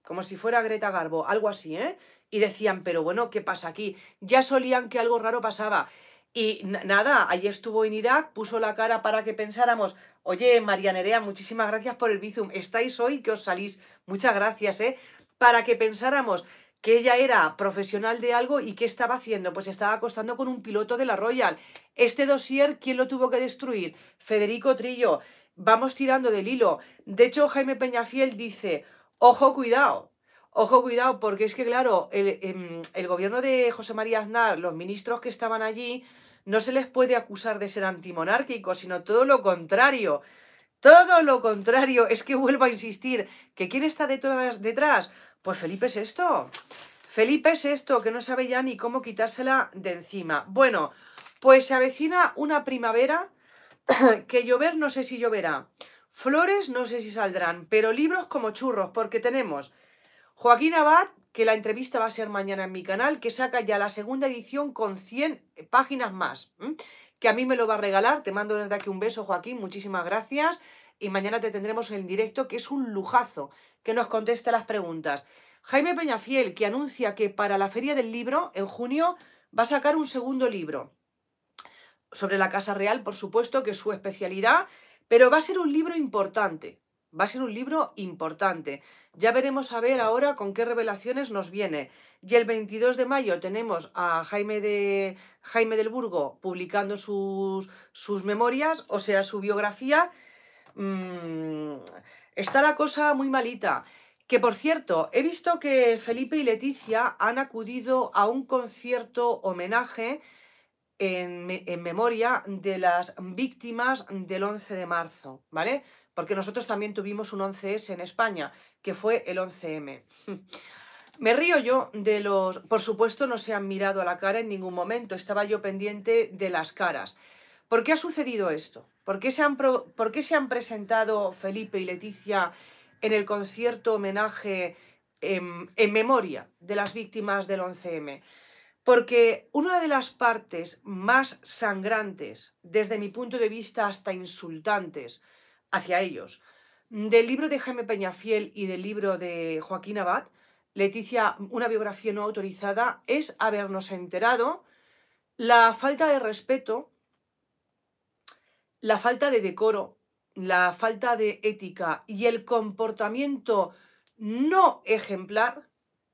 como si fuera Greta Garbo, algo así, ¿eh? Y decían, pero bueno, ¿qué pasa aquí? Ya solían que algo raro pasaba. Y nada, allí estuvo en Irak, puso la cara para que pensáramos, oye, María Nerea, muchísimas gracias por el bizum, estáis hoy que os salís, muchas gracias, ¿eh? para que pensáramos que ella era profesional de algo y qué estaba haciendo. Pues estaba acostando con un piloto de la Royal. Este dossier, ¿quién lo tuvo que destruir? Federico Trillo. Vamos tirando del hilo. De hecho, Jaime Peñafiel dice, ojo, cuidado. Ojo, cuidado, porque es que, claro, em, el, gobierno de José María Aznar, los ministros que estaban allí, no se les puede acusar de ser antimonárquicos, sino todo lo contrario. Todo lo contrario, es que vuelvo a insistir, que quién está detrás, detrás pues Felipe es esto. Felipe es esto, que no sabe ya ni cómo quitársela de encima. Bueno, pues se avecina una primavera que llover no sé si lloverá. Flores no sé si saldrán, pero libros como churros, porque tenemos Joaquín Abad, que la entrevista va a ser mañana en mi canal, que saca ya la segunda edición con 100 páginas más, que a mí me lo va a regalar. Te mando desde aquí un beso, Joaquín, muchísimas gracias y mañana te tendremos en directo, que es un lujazo que nos conteste las preguntas. Jaime Peñafiel, que anuncia que para la Feria del Libro, en junio, va a sacar un segundo libro. Sobre la Casa Real, por supuesto, que es su especialidad, pero va a ser un libro importante. Va a ser un libro importante. Ya veremos a ver ahora con qué revelaciones nos viene. Y el 22 de mayo tenemos a Jaime, de, Jaime del Burgo publicando sus, sus memorias, o sea, su biografía Mm, está la cosa muy malita. Que por cierto, he visto que Felipe y Leticia han acudido a un concierto homenaje en, en, memoria de las víctimas del 11 de marzo, ¿vale? Porque nosotros también tuvimos un 11S en España, que fue el 11M. Me río yo de los... Por supuesto, no se han mirado a la cara en ningún momento, estaba yo pendiente de las caras. ¿Por qué ha sucedido esto? ¿Por qué se han, ¿por qué se han presentado Felipe y Leticia en el concierto homenaje en, memoria de las víctimas del 11M? Porque una de las partes más sangrantes, desde mi punto de vista hasta insultantes, hacia ellos, del libro de Jaime Peñafiel y del libro de Joaquín Abad, Leticia, una biografía no autorizada, es habernos enterado la falta de respeto la falta de decoro, la falta de ética y el comportamiento no ejemplar,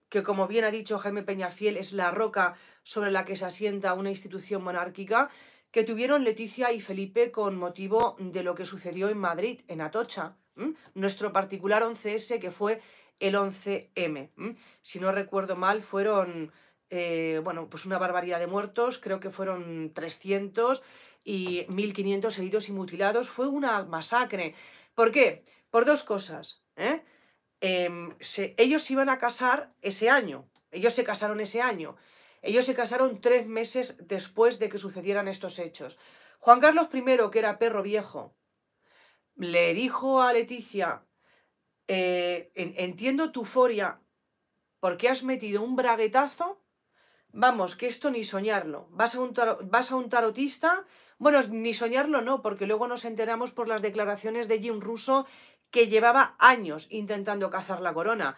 que como bien ha dicho Jaime Peñafiel es la roca sobre la que se asienta una institución monárquica, que tuvieron Leticia y Felipe con motivo de lo que sucedió en Madrid, en Atocha, nuestro particular 11S que fue el 11 ¿m? Si no recuerdo mal, fueron eh, bueno, pues una barbaridad de muertos, creo que fueron 300 y 1.500 heridos y mutilados. Fue una masacre. ¿Por qué? Por dos cosas. ¿eh? Em, ellos se iban a casar ese año. Ellos se casaron ese año. Ellos se casaron tres meses después de que sucedieran estos hechos. Juan Carlos I, que era perro viejo, le dijo a Leticia, eh, entiendo tu euforia porque has metido un braguetazo Vamos, que esto ni soñarlo. Vas a un, vas a un tarotista, bueno, ni soñarlo no, porque luego nos enteramos por las declaraciones de Jim Russo que llevaba años intentando cazar la corona.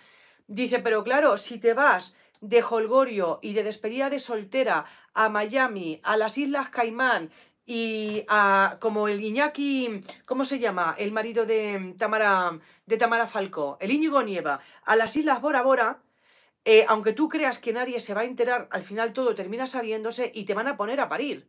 Dice, pero claro, si te vas de Holgorio y de despedida de soltera a Miami, a las Islas Caimán y a como el Iñaki, ¿cómo se llama? El marido de Tamara, de Tamara Falcó, el Íñigo Nieva, a las Islas Bora Bora, eh, aunque tú creas que nadie se va a enterar, al final todo termina sabiéndose y te van a poner a parir.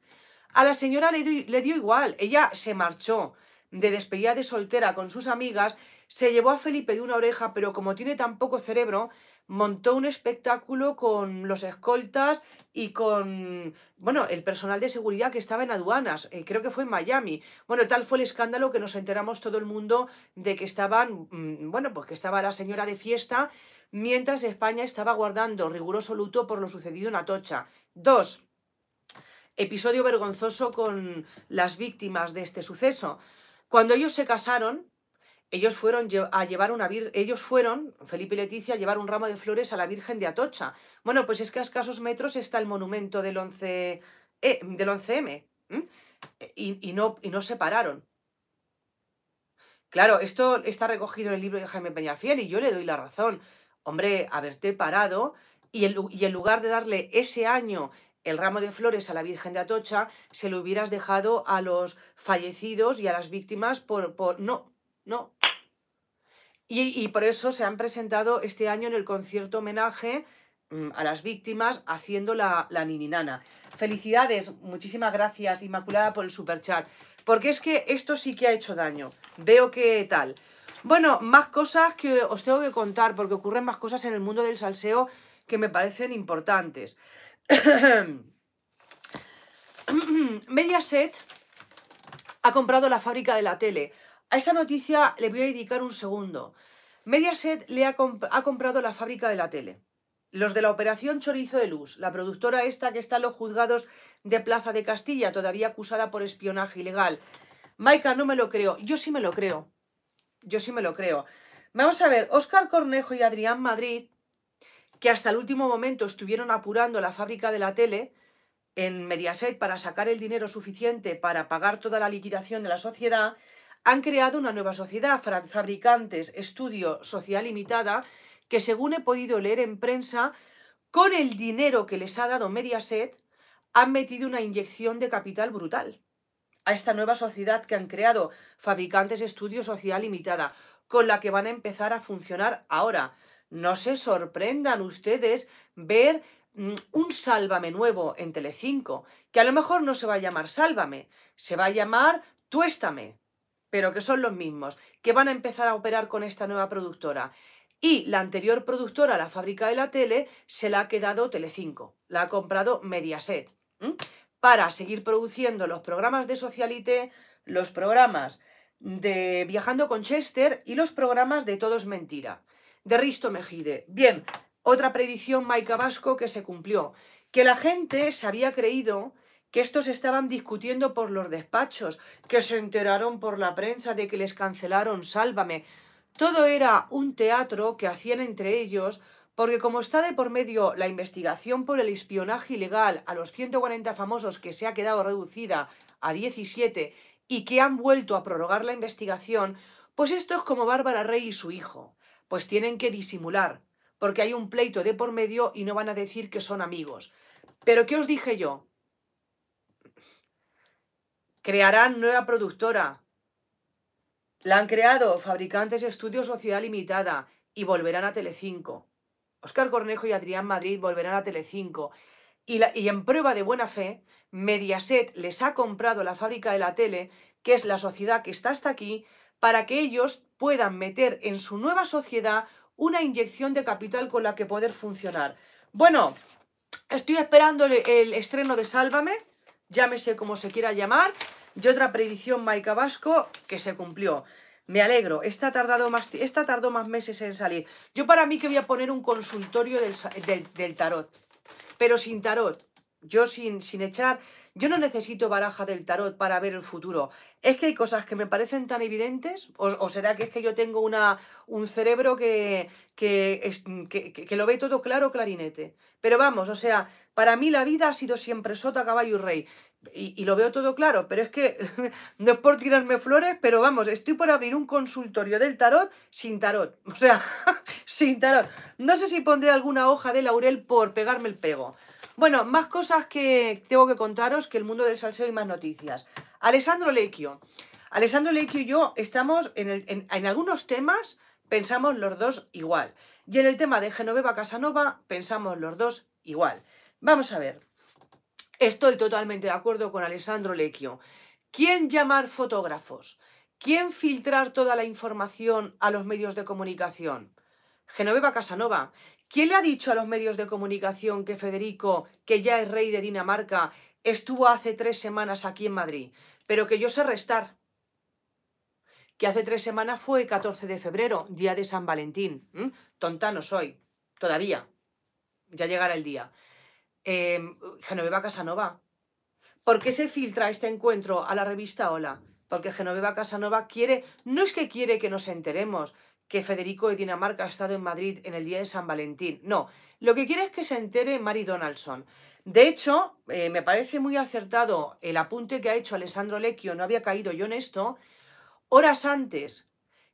A la señora le, le dio igual, ella se marchó de despedida de soltera con sus amigas, se llevó a Felipe de una oreja, pero como tiene tan poco cerebro, montó un espectáculo con los escoltas y con, bueno, el personal de seguridad que estaba en aduanas, eh, creo que fue en Miami. Bueno, tal fue el escándalo que nos enteramos todo el mundo de que estaban, mm, bueno, pues que estaba la señora de fiesta mientras España estaba guardando riguroso luto por lo sucedido en Atocha. Dos, episodio vergonzoso con las víctimas de este suceso. Cuando ellos se casaron, ellos fueron a ellos fueron, Felipe y Leticia, a llevar un ramo de flores a la Virgen de Atocha. Bueno, pues es que a escasos metros está el monumento del 11 eh, del 11M y, no, y no se pararon. Claro, esto está recogido en el libro de Jaime Peñafiel y yo le doy la razón. Hombre, haberte parado y, en lugar de darle ese año el ramo de flores a la Virgen de Atocha, se lo hubieras dejado a los fallecidos y a las víctimas por... por... No, no, y, por eso se han presentado este año en el concierto homenaje mm, a las víctimas haciendo la, la nininana. Felicidades, muchísimas gracias Inmaculada por el superchat, porque es que esto sí que ha hecho daño. Veo que tal. Bueno, más cosas que os tengo que contar, porque ocurren más cosas en el mundo del salseo que me parecen importantes. Mediaset ha comprado la fábrica de la tele. A esa noticia le voy a dedicar un segundo. Mediaset le ha, comprado la fábrica de la tele. Los de la Operación Chorizo de Luz, la productora esta que está en los juzgados de Plaza de Castilla, todavía acusada por espionaje ilegal. Maika, no me lo creo. Yo sí me lo creo. Yo sí me lo creo. Vamos a ver, Oscar Cornejo y Adrián Madrid, que hasta el último momento estuvieron apurando la fábrica de la tele en Mediaset para sacar el dinero suficiente para pagar toda la liquidación de la sociedad, han creado una nueva sociedad, Fabricantes Estudio Social Limitada, que según he podido leer en prensa, con el dinero que les ha dado Mediaset, han metido una inyección de capital brutal a esta nueva sociedad que han creado, Fabricantes Estudio Social Limitada, con la que van a empezar a funcionar ahora. No se sorprendan ustedes ver mm, un sálvame nuevo en Telecinco, que a lo mejor no se va a llamar sálvame, se va a llamar tuéstame pero que son los mismos, que van a empezar a operar con esta nueva productora. Y la anterior productora, la fábrica de la tele, se la ha quedado Telecinco, la ha comprado Mediaset, para seguir produciendo los programas de Socialite, los programas de Viajando con Chester y los programas de Todos Mentira, de Risto Mejide. Bien, otra predicción Maica Vasco que se cumplió, que la gente se había creído que estos estaban discutiendo por los despachos, que se enteraron por la prensa de que les cancelaron Sálvame. Todo era un teatro que hacían entre ellos, porque como está de por medio la investigación por el espionaje ilegal a los 140 famosos que se ha quedado reducida a 17 y que han vuelto a prorrogar la investigación, pues esto es como Bárbara Rey y su hijo, pues tienen que disimular, porque hay un pleito de por medio y no van a decir que son amigos. Pero ¿qué os dije yo? Crearán nueva productora. La han creado Fabricantes Estudios Sociedad Limitada y volverán a Telecinco. Oscar Cornejo y Adrián Madrid volverán a Telecinco. Y, y en prueba de buena fe, Mediaset les ha comprado la fábrica de la tele, que es la sociedad que está hasta aquí, para que ellos puedan meter en su nueva sociedad una inyección de capital con la que poder funcionar. Bueno, estoy esperando el estreno de Sálvame llámese como se quiera llamar, y otra predicción Maica Vasco que se cumplió. Me alegro, esta, tardado más, tardó más meses en salir. Yo para mí que voy a poner un consultorio del tarot, pero sin tarot. Yo sin, echar, yo no necesito baraja del tarot para ver el futuro. Es que hay cosas que me parecen tan evidentes, o, será que es que yo tengo una, un cerebro que, que, que, lo ve todo claro, clarinete. Pero vamos, o sea, para mí la vida ha sido siempre sota, caballo y rey. Y, y lo veo todo claro, pero es que no es por tirarme flores, pero vamos, estoy por abrir un consultorio del tarot sin tarot. O sea, sin tarot. No sé si pondré alguna hoja de laurel por pegarme el pego. Bueno, más cosas que tengo que contaros que el mundo del salseo y más noticias. Alessandro Lecchio. Alessandro Lecchio y yo estamos en, algunos temas, pensamos los dos igual. Y en el tema de Genoveva Casanova, pensamos los dos igual. Vamos a ver. Estoy totalmente de acuerdo con Alessandro Lecchio. ¿Quién llamar fotógrafos? ¿Quién filtrar toda la información a los medios de comunicación? Genoveva Casanova. ¿Quién le ha dicho a los medios de comunicación que Federico, que ya es rey de Dinamarca, estuvo hace tres semanas aquí en Madrid, pero que yo sé restar? Que hace tres semanas fue 14 de febrero, día de San Valentín. Tonta no soy, todavía. Ya llegará el día. Em, Genoveva Casanova. ¿Por qué se filtra este encuentro a la revista Hola? Porque Genoveva Casanova quiere, no es que quiere que nos enteremos, que Federico de Dinamarca ha estado en Madrid en el día de San Valentín. No, lo que quiere es que se entere Mary Donaldson. De hecho, eh, me parece muy acertado el apunte que ha hecho Alessandro Lecchio, no había caído yo en esto, horas antes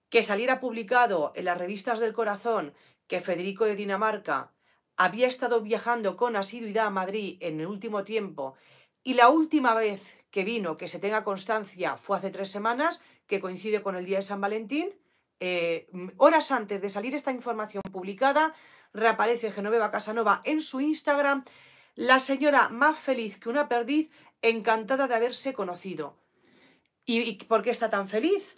que saliera publicado en las revistas del corazón que Federico de Dinamarca había estado viajando con asiduidad a Madrid en el último tiempo y la última vez que vino, que se tenga constancia, fue hace tres semanas, que coincide con el día de San Valentín, eh, horas antes de salir esta información publicada, reaparece Genoveva Casanova en su Instagram, la señora más feliz que una perdiz, encantada de haberse conocido. ¿Y, y por qué está tan feliz?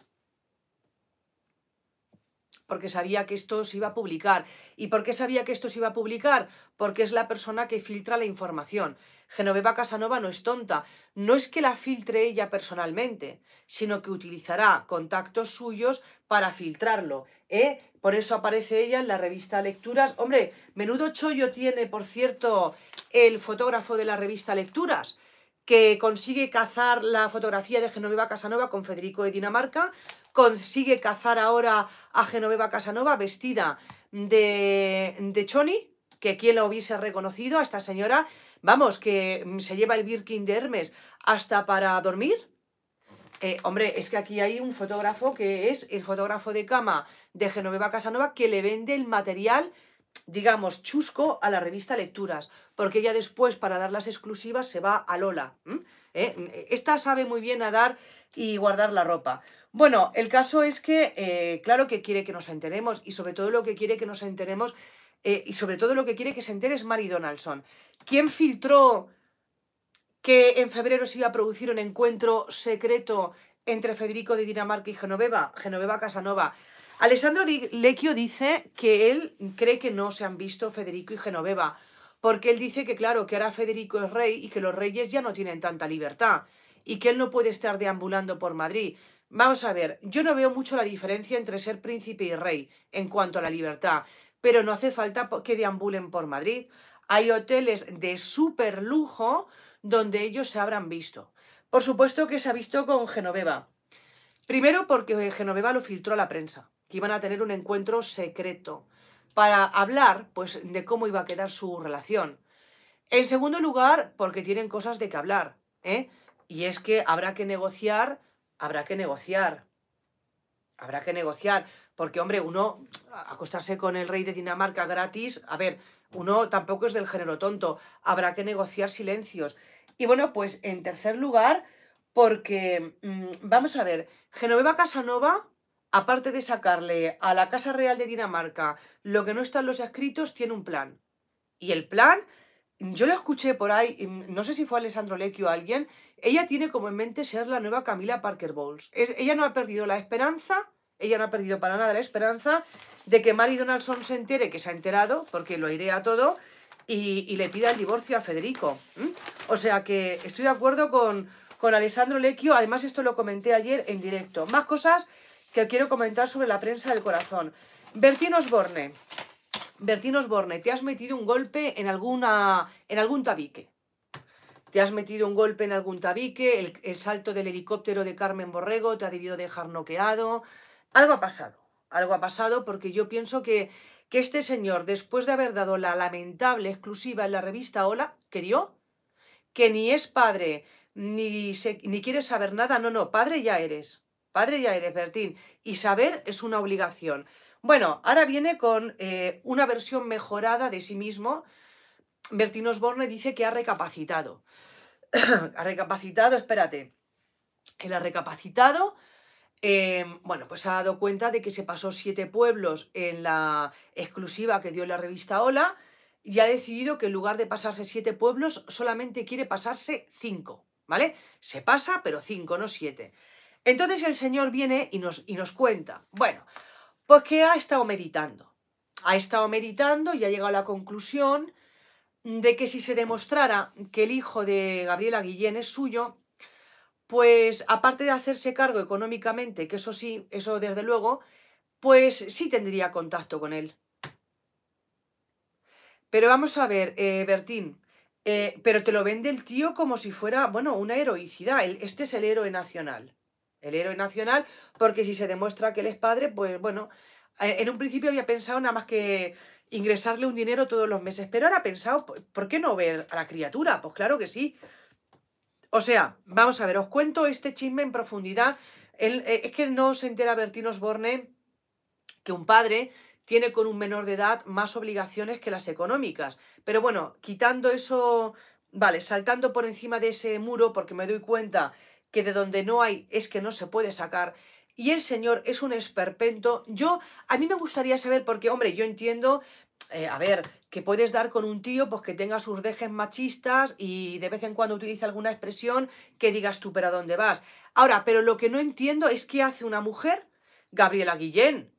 porque sabía que esto se iba a publicar. ¿Y por qué sabía que esto se iba a publicar? Porque es la persona que filtra la información. Genoveva Casanova no es tonta. No es que la filtre ella personalmente, sino que utilizará contactos suyos para filtrarlo. ¿eh? Por eso aparece ella en la revista Lecturas. Hombre, menudo chollo tiene, por cierto, el fotógrafo de la revista Lecturas que consigue cazar la fotografía de Genoveva Casanova con Federico de Dinamarca, consigue cazar ahora a Genoveva Casanova vestida de, Choni, que quien la hubiese reconocido a esta señora, vamos, que se lleva el Birkin de Hermes hasta para dormir. Eh, hombre, es que aquí hay un fotógrafo que es el fotógrafo de cama de Genoveva Casanova que le vende el material, digamos, chusco a la revista Lecturas, porque ella después, para dar las exclusivas, se va a Lola. Eh, esta sabe muy bien a dar y guardar la ropa. Bueno, el caso es que, eh, claro que quiere que nos enteremos y sobre todo lo que quiere que nos enteremos eh, y sobre todo lo que quiere que se entere es Mary Donaldson. ¿Quién filtró que en febrero se iba a producir un encuentro secreto entre Federico de Dinamarca y Genoveva, Genoveva Casanova? Alessandro Di Lecchio dice que él cree que no se han visto Federico y Genoveva, porque él dice que claro, que ahora Federico es rey y que los reyes ya no tienen tanta libertad y que él no puede estar deambulando por Madrid. Vamos a ver, yo no veo mucho la diferencia entre ser príncipe y rey en cuanto a la libertad, pero no hace falta que deambulen por Madrid. Hay hoteles de súper lujo donde ellos se habrán visto. Por supuesto que se ha visto con Genoveva. Primero porque Genoveva lo filtró a la prensa, que iban a tener un encuentro secreto para hablar pues, de cómo iba a quedar su relación. En segundo lugar, porque tienen cosas de que hablar. ¿eh? Y es que habrá que negociar habrá que negociar. Habrá que negociar. Porque, hombre, uno acostarse con el rey de Dinamarca gratis, a ver, uno tampoco es del género tonto. Habrá que negociar silencios. Y bueno, pues en tercer lugar, porque mm, vamos a ver, Genoveva Casanova, aparte de sacarle a la Casa Real de Dinamarca lo que no está en los escritos, tiene un plan. Y el plan yo la escuché por ahí, no sé si fue Alessandro Lecchio o alguien, ella tiene como en mente ser la nueva Camila Parker Bowles. Es, ella no ha perdido la esperanza, ella no ha perdido para nada la esperanza de que Mary Donaldson se entere, que se ha enterado, porque lo iré a todo, y, le pida el divorcio a Federico. O sea que estoy de acuerdo con, con Alessandro Lecchio, además esto lo comenté ayer en directo. Más cosas que quiero comentar sobre la prensa del corazón. Bertín Osborne. Bertín Osborne, te has metido un golpe en, alguna, en algún tabique. Te has metido un golpe en algún tabique, el, salto del helicóptero de Carmen Borrego te ha debido dejar noqueado. Algo ha pasado, algo ha pasado porque yo pienso que, que este señor, después de haber dado la lamentable exclusiva en la revista Hola, que que ni es padre, ni, ni quiere saber nada, no, no, padre ya eres, padre ya eres, Bertín, y saber es una obligación. Bueno, ahora viene con eh, una versión mejorada de sí mismo. Bertín Osborne dice que ha recapacitado. ha recapacitado, espérate. Él ha recapacitado. Eh, bueno, pues ha dado cuenta de que se pasó siete pueblos en la exclusiva que dio la revista Hola y ha decidido que en lugar de pasarse siete pueblos, solamente quiere pasarse cinco, ¿vale? Se pasa, pero cinco, no siete. Entonces el señor viene y nos, y nos cuenta, bueno, pues que ha estado meditando. Ha estado meditando y ha llegado a la conclusión de que si se demostrara que el hijo de Gabriela Guillén es suyo, pues aparte de hacerse cargo económicamente, que eso sí, eso desde luego, pues sí tendría contacto con él. Pero vamos a ver, eh, Bertín, eh, pero te lo vende el tío como si fuera, bueno, una heroicidad. este es el héroe nacional el héroe nacional, porque si se demuestra que él es padre, pues bueno, en un principio había pensado nada más que ingresarle un dinero todos los meses, pero ahora ha pensado, ¿por qué no ver a la criatura? Pues claro que sí. O sea, vamos a ver, os cuento este chisme en profundidad. Eh, es que no se entera Bertín Osborne que un padre tiene con un menor de edad más obligaciones que las económicas. Pero bueno, quitando eso, vale, saltando por encima de ese muro, porque me doy cuenta que de donde no hay es que no se puede sacar, y el Señor es un esperpento. Yo, a mí me gustaría saber, porque, hombre, yo entiendo, eh, a ver, que puedes dar con un tío pues que tenga sus dejes machistas y de vez en cuando utiliza alguna expresión que digas tú, pero ¿a dónde vas? Ahora, pero lo que no entiendo es qué hace una mujer, Gabriela Guillén,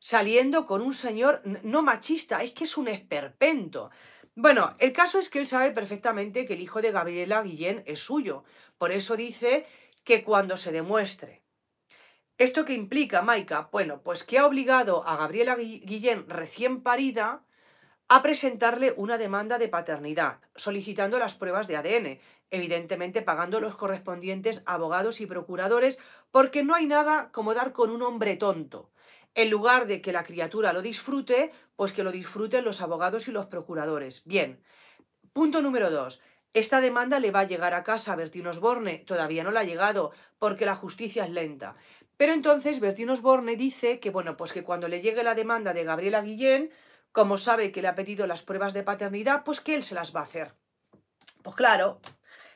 saliendo con un señor no machista, es que es un esperpento. Bueno, el caso es que él sabe perfectamente que el hijo de Gabriela Guillén es suyo. Por eso dice que cuando se demuestre. ¿Esto qué implica, Maika? Bueno, pues que ha obligado a Gabriela Guillén recién parida a presentarle una demanda de paternidad, solicitando las pruebas de ADN, evidentemente pagando los correspondientes abogados y procuradores, porque no hay nada como dar con un hombre tonto en lugar de que la criatura lo disfrute, pues que lo disfruten los abogados y los procuradores. Bien, punto número dos. Esta demanda le va a llegar a casa a Bertín Osborne, todavía no la ha llegado, porque la justicia es lenta. Pero entonces Bertín Osborne dice que, bueno, pues que cuando le llegue la demanda de Gabriela Guillén, como sabe que le ha pedido las pruebas de paternidad, pues que él se las va a hacer. Pues claro,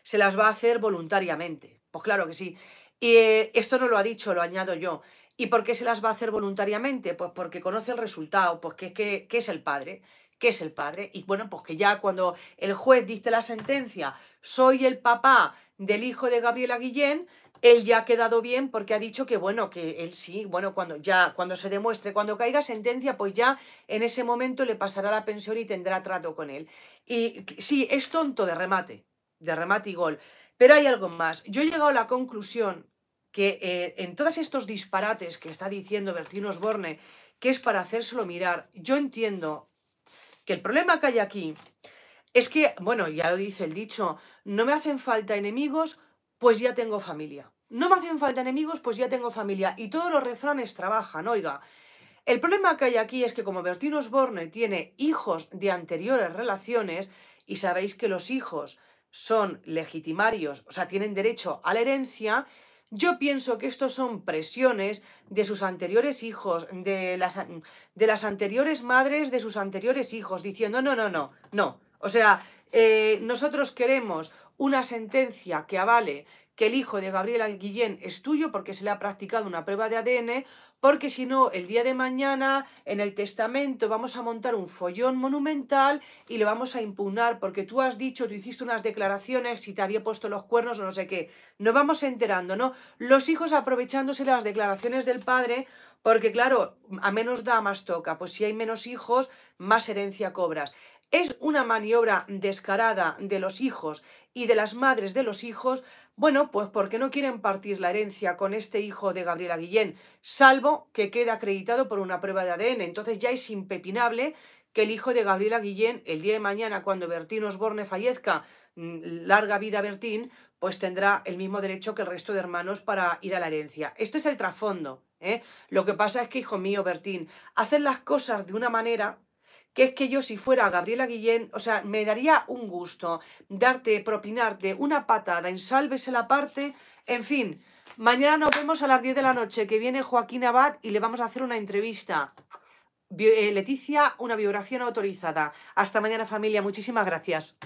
se las va a hacer voluntariamente. Pues claro que sí. Y eh, esto no lo ha dicho, lo añado yo. ¿Y por qué se las va a hacer voluntariamente? Pues porque conoce el resultado, pues que es, que, es el padre, que es el padre. Y bueno, pues que ya cuando el juez dice la sentencia, soy el papá del hijo de Gabriela Guillén, él ya ha quedado bien porque ha dicho que bueno, que él sí, bueno, cuando ya, cuando se demuestre, cuando caiga sentencia, pues ya en ese momento le pasará la pensión y tendrá trato con él. Y sí, es tonto de remate, de remate y gol. Pero hay algo más. Yo he llegado a la conclusión que eh, en todos estos disparates que está diciendo Bertín Osborne, que es para hacérselo mirar, yo entiendo que el problema que hay aquí es que, bueno, ya lo dice el dicho, no me hacen falta enemigos, pues ya tengo familia. No me hacen falta enemigos, pues ya tengo familia. Y todos los refranes trabajan, oiga. El problema que hay aquí es que como Bertín Osborne tiene hijos de anteriores relaciones, y sabéis que los hijos son legitimarios, o sea, tienen derecho a la herencia, yo pienso que estos son presiones de sus anteriores hijos, de las, de las anteriores madres de sus anteriores hijos, diciendo, no, no, no, no, O sea, eh, nosotros queremos una sentencia que avale que el hijo de Gabriela Guillén es tuyo porque se le ha practicado una prueba de ADN porque si no, el día de mañana en el testamento vamos a montar un follón monumental y lo vamos a impugnar porque tú has dicho, tú hiciste unas declaraciones, si te había puesto los cuernos o no sé qué. Nos vamos enterando, ¿no? Los hijos aprovechándose las declaraciones del padre porque claro, a menos da, más toca. Pues si hay menos hijos, más herencia cobras. Es una maniobra descarada de los hijos y de las madres de los hijos bueno, pues porque no quieren partir la herencia con este hijo de Gabriela Guillén, salvo que quede acreditado por una prueba de ADN. Entonces ya es impepinable que el hijo de Gabriela Guillén, el día de mañana, cuando Bertín Osborne fallezca, mm, larga vida Bertín, pues tendrá el mismo derecho que el resto de hermanos para ir a la herencia. Este es el trasfondo. ¿eh? Lo que pasa es que, hijo mío, Bertín, hacer las cosas de una manera que es que yo si fuera Gabriela Guillén, o sea, me daría un gusto darte, propinarte una patada en sálvese la parte, en fin. Mañana nos vemos a las 10 de la noche, que viene Joaquín Abad y le vamos a hacer una entrevista. Eh, Leticia, una biografía no autorizada. Hasta mañana familia, muchísimas gracias.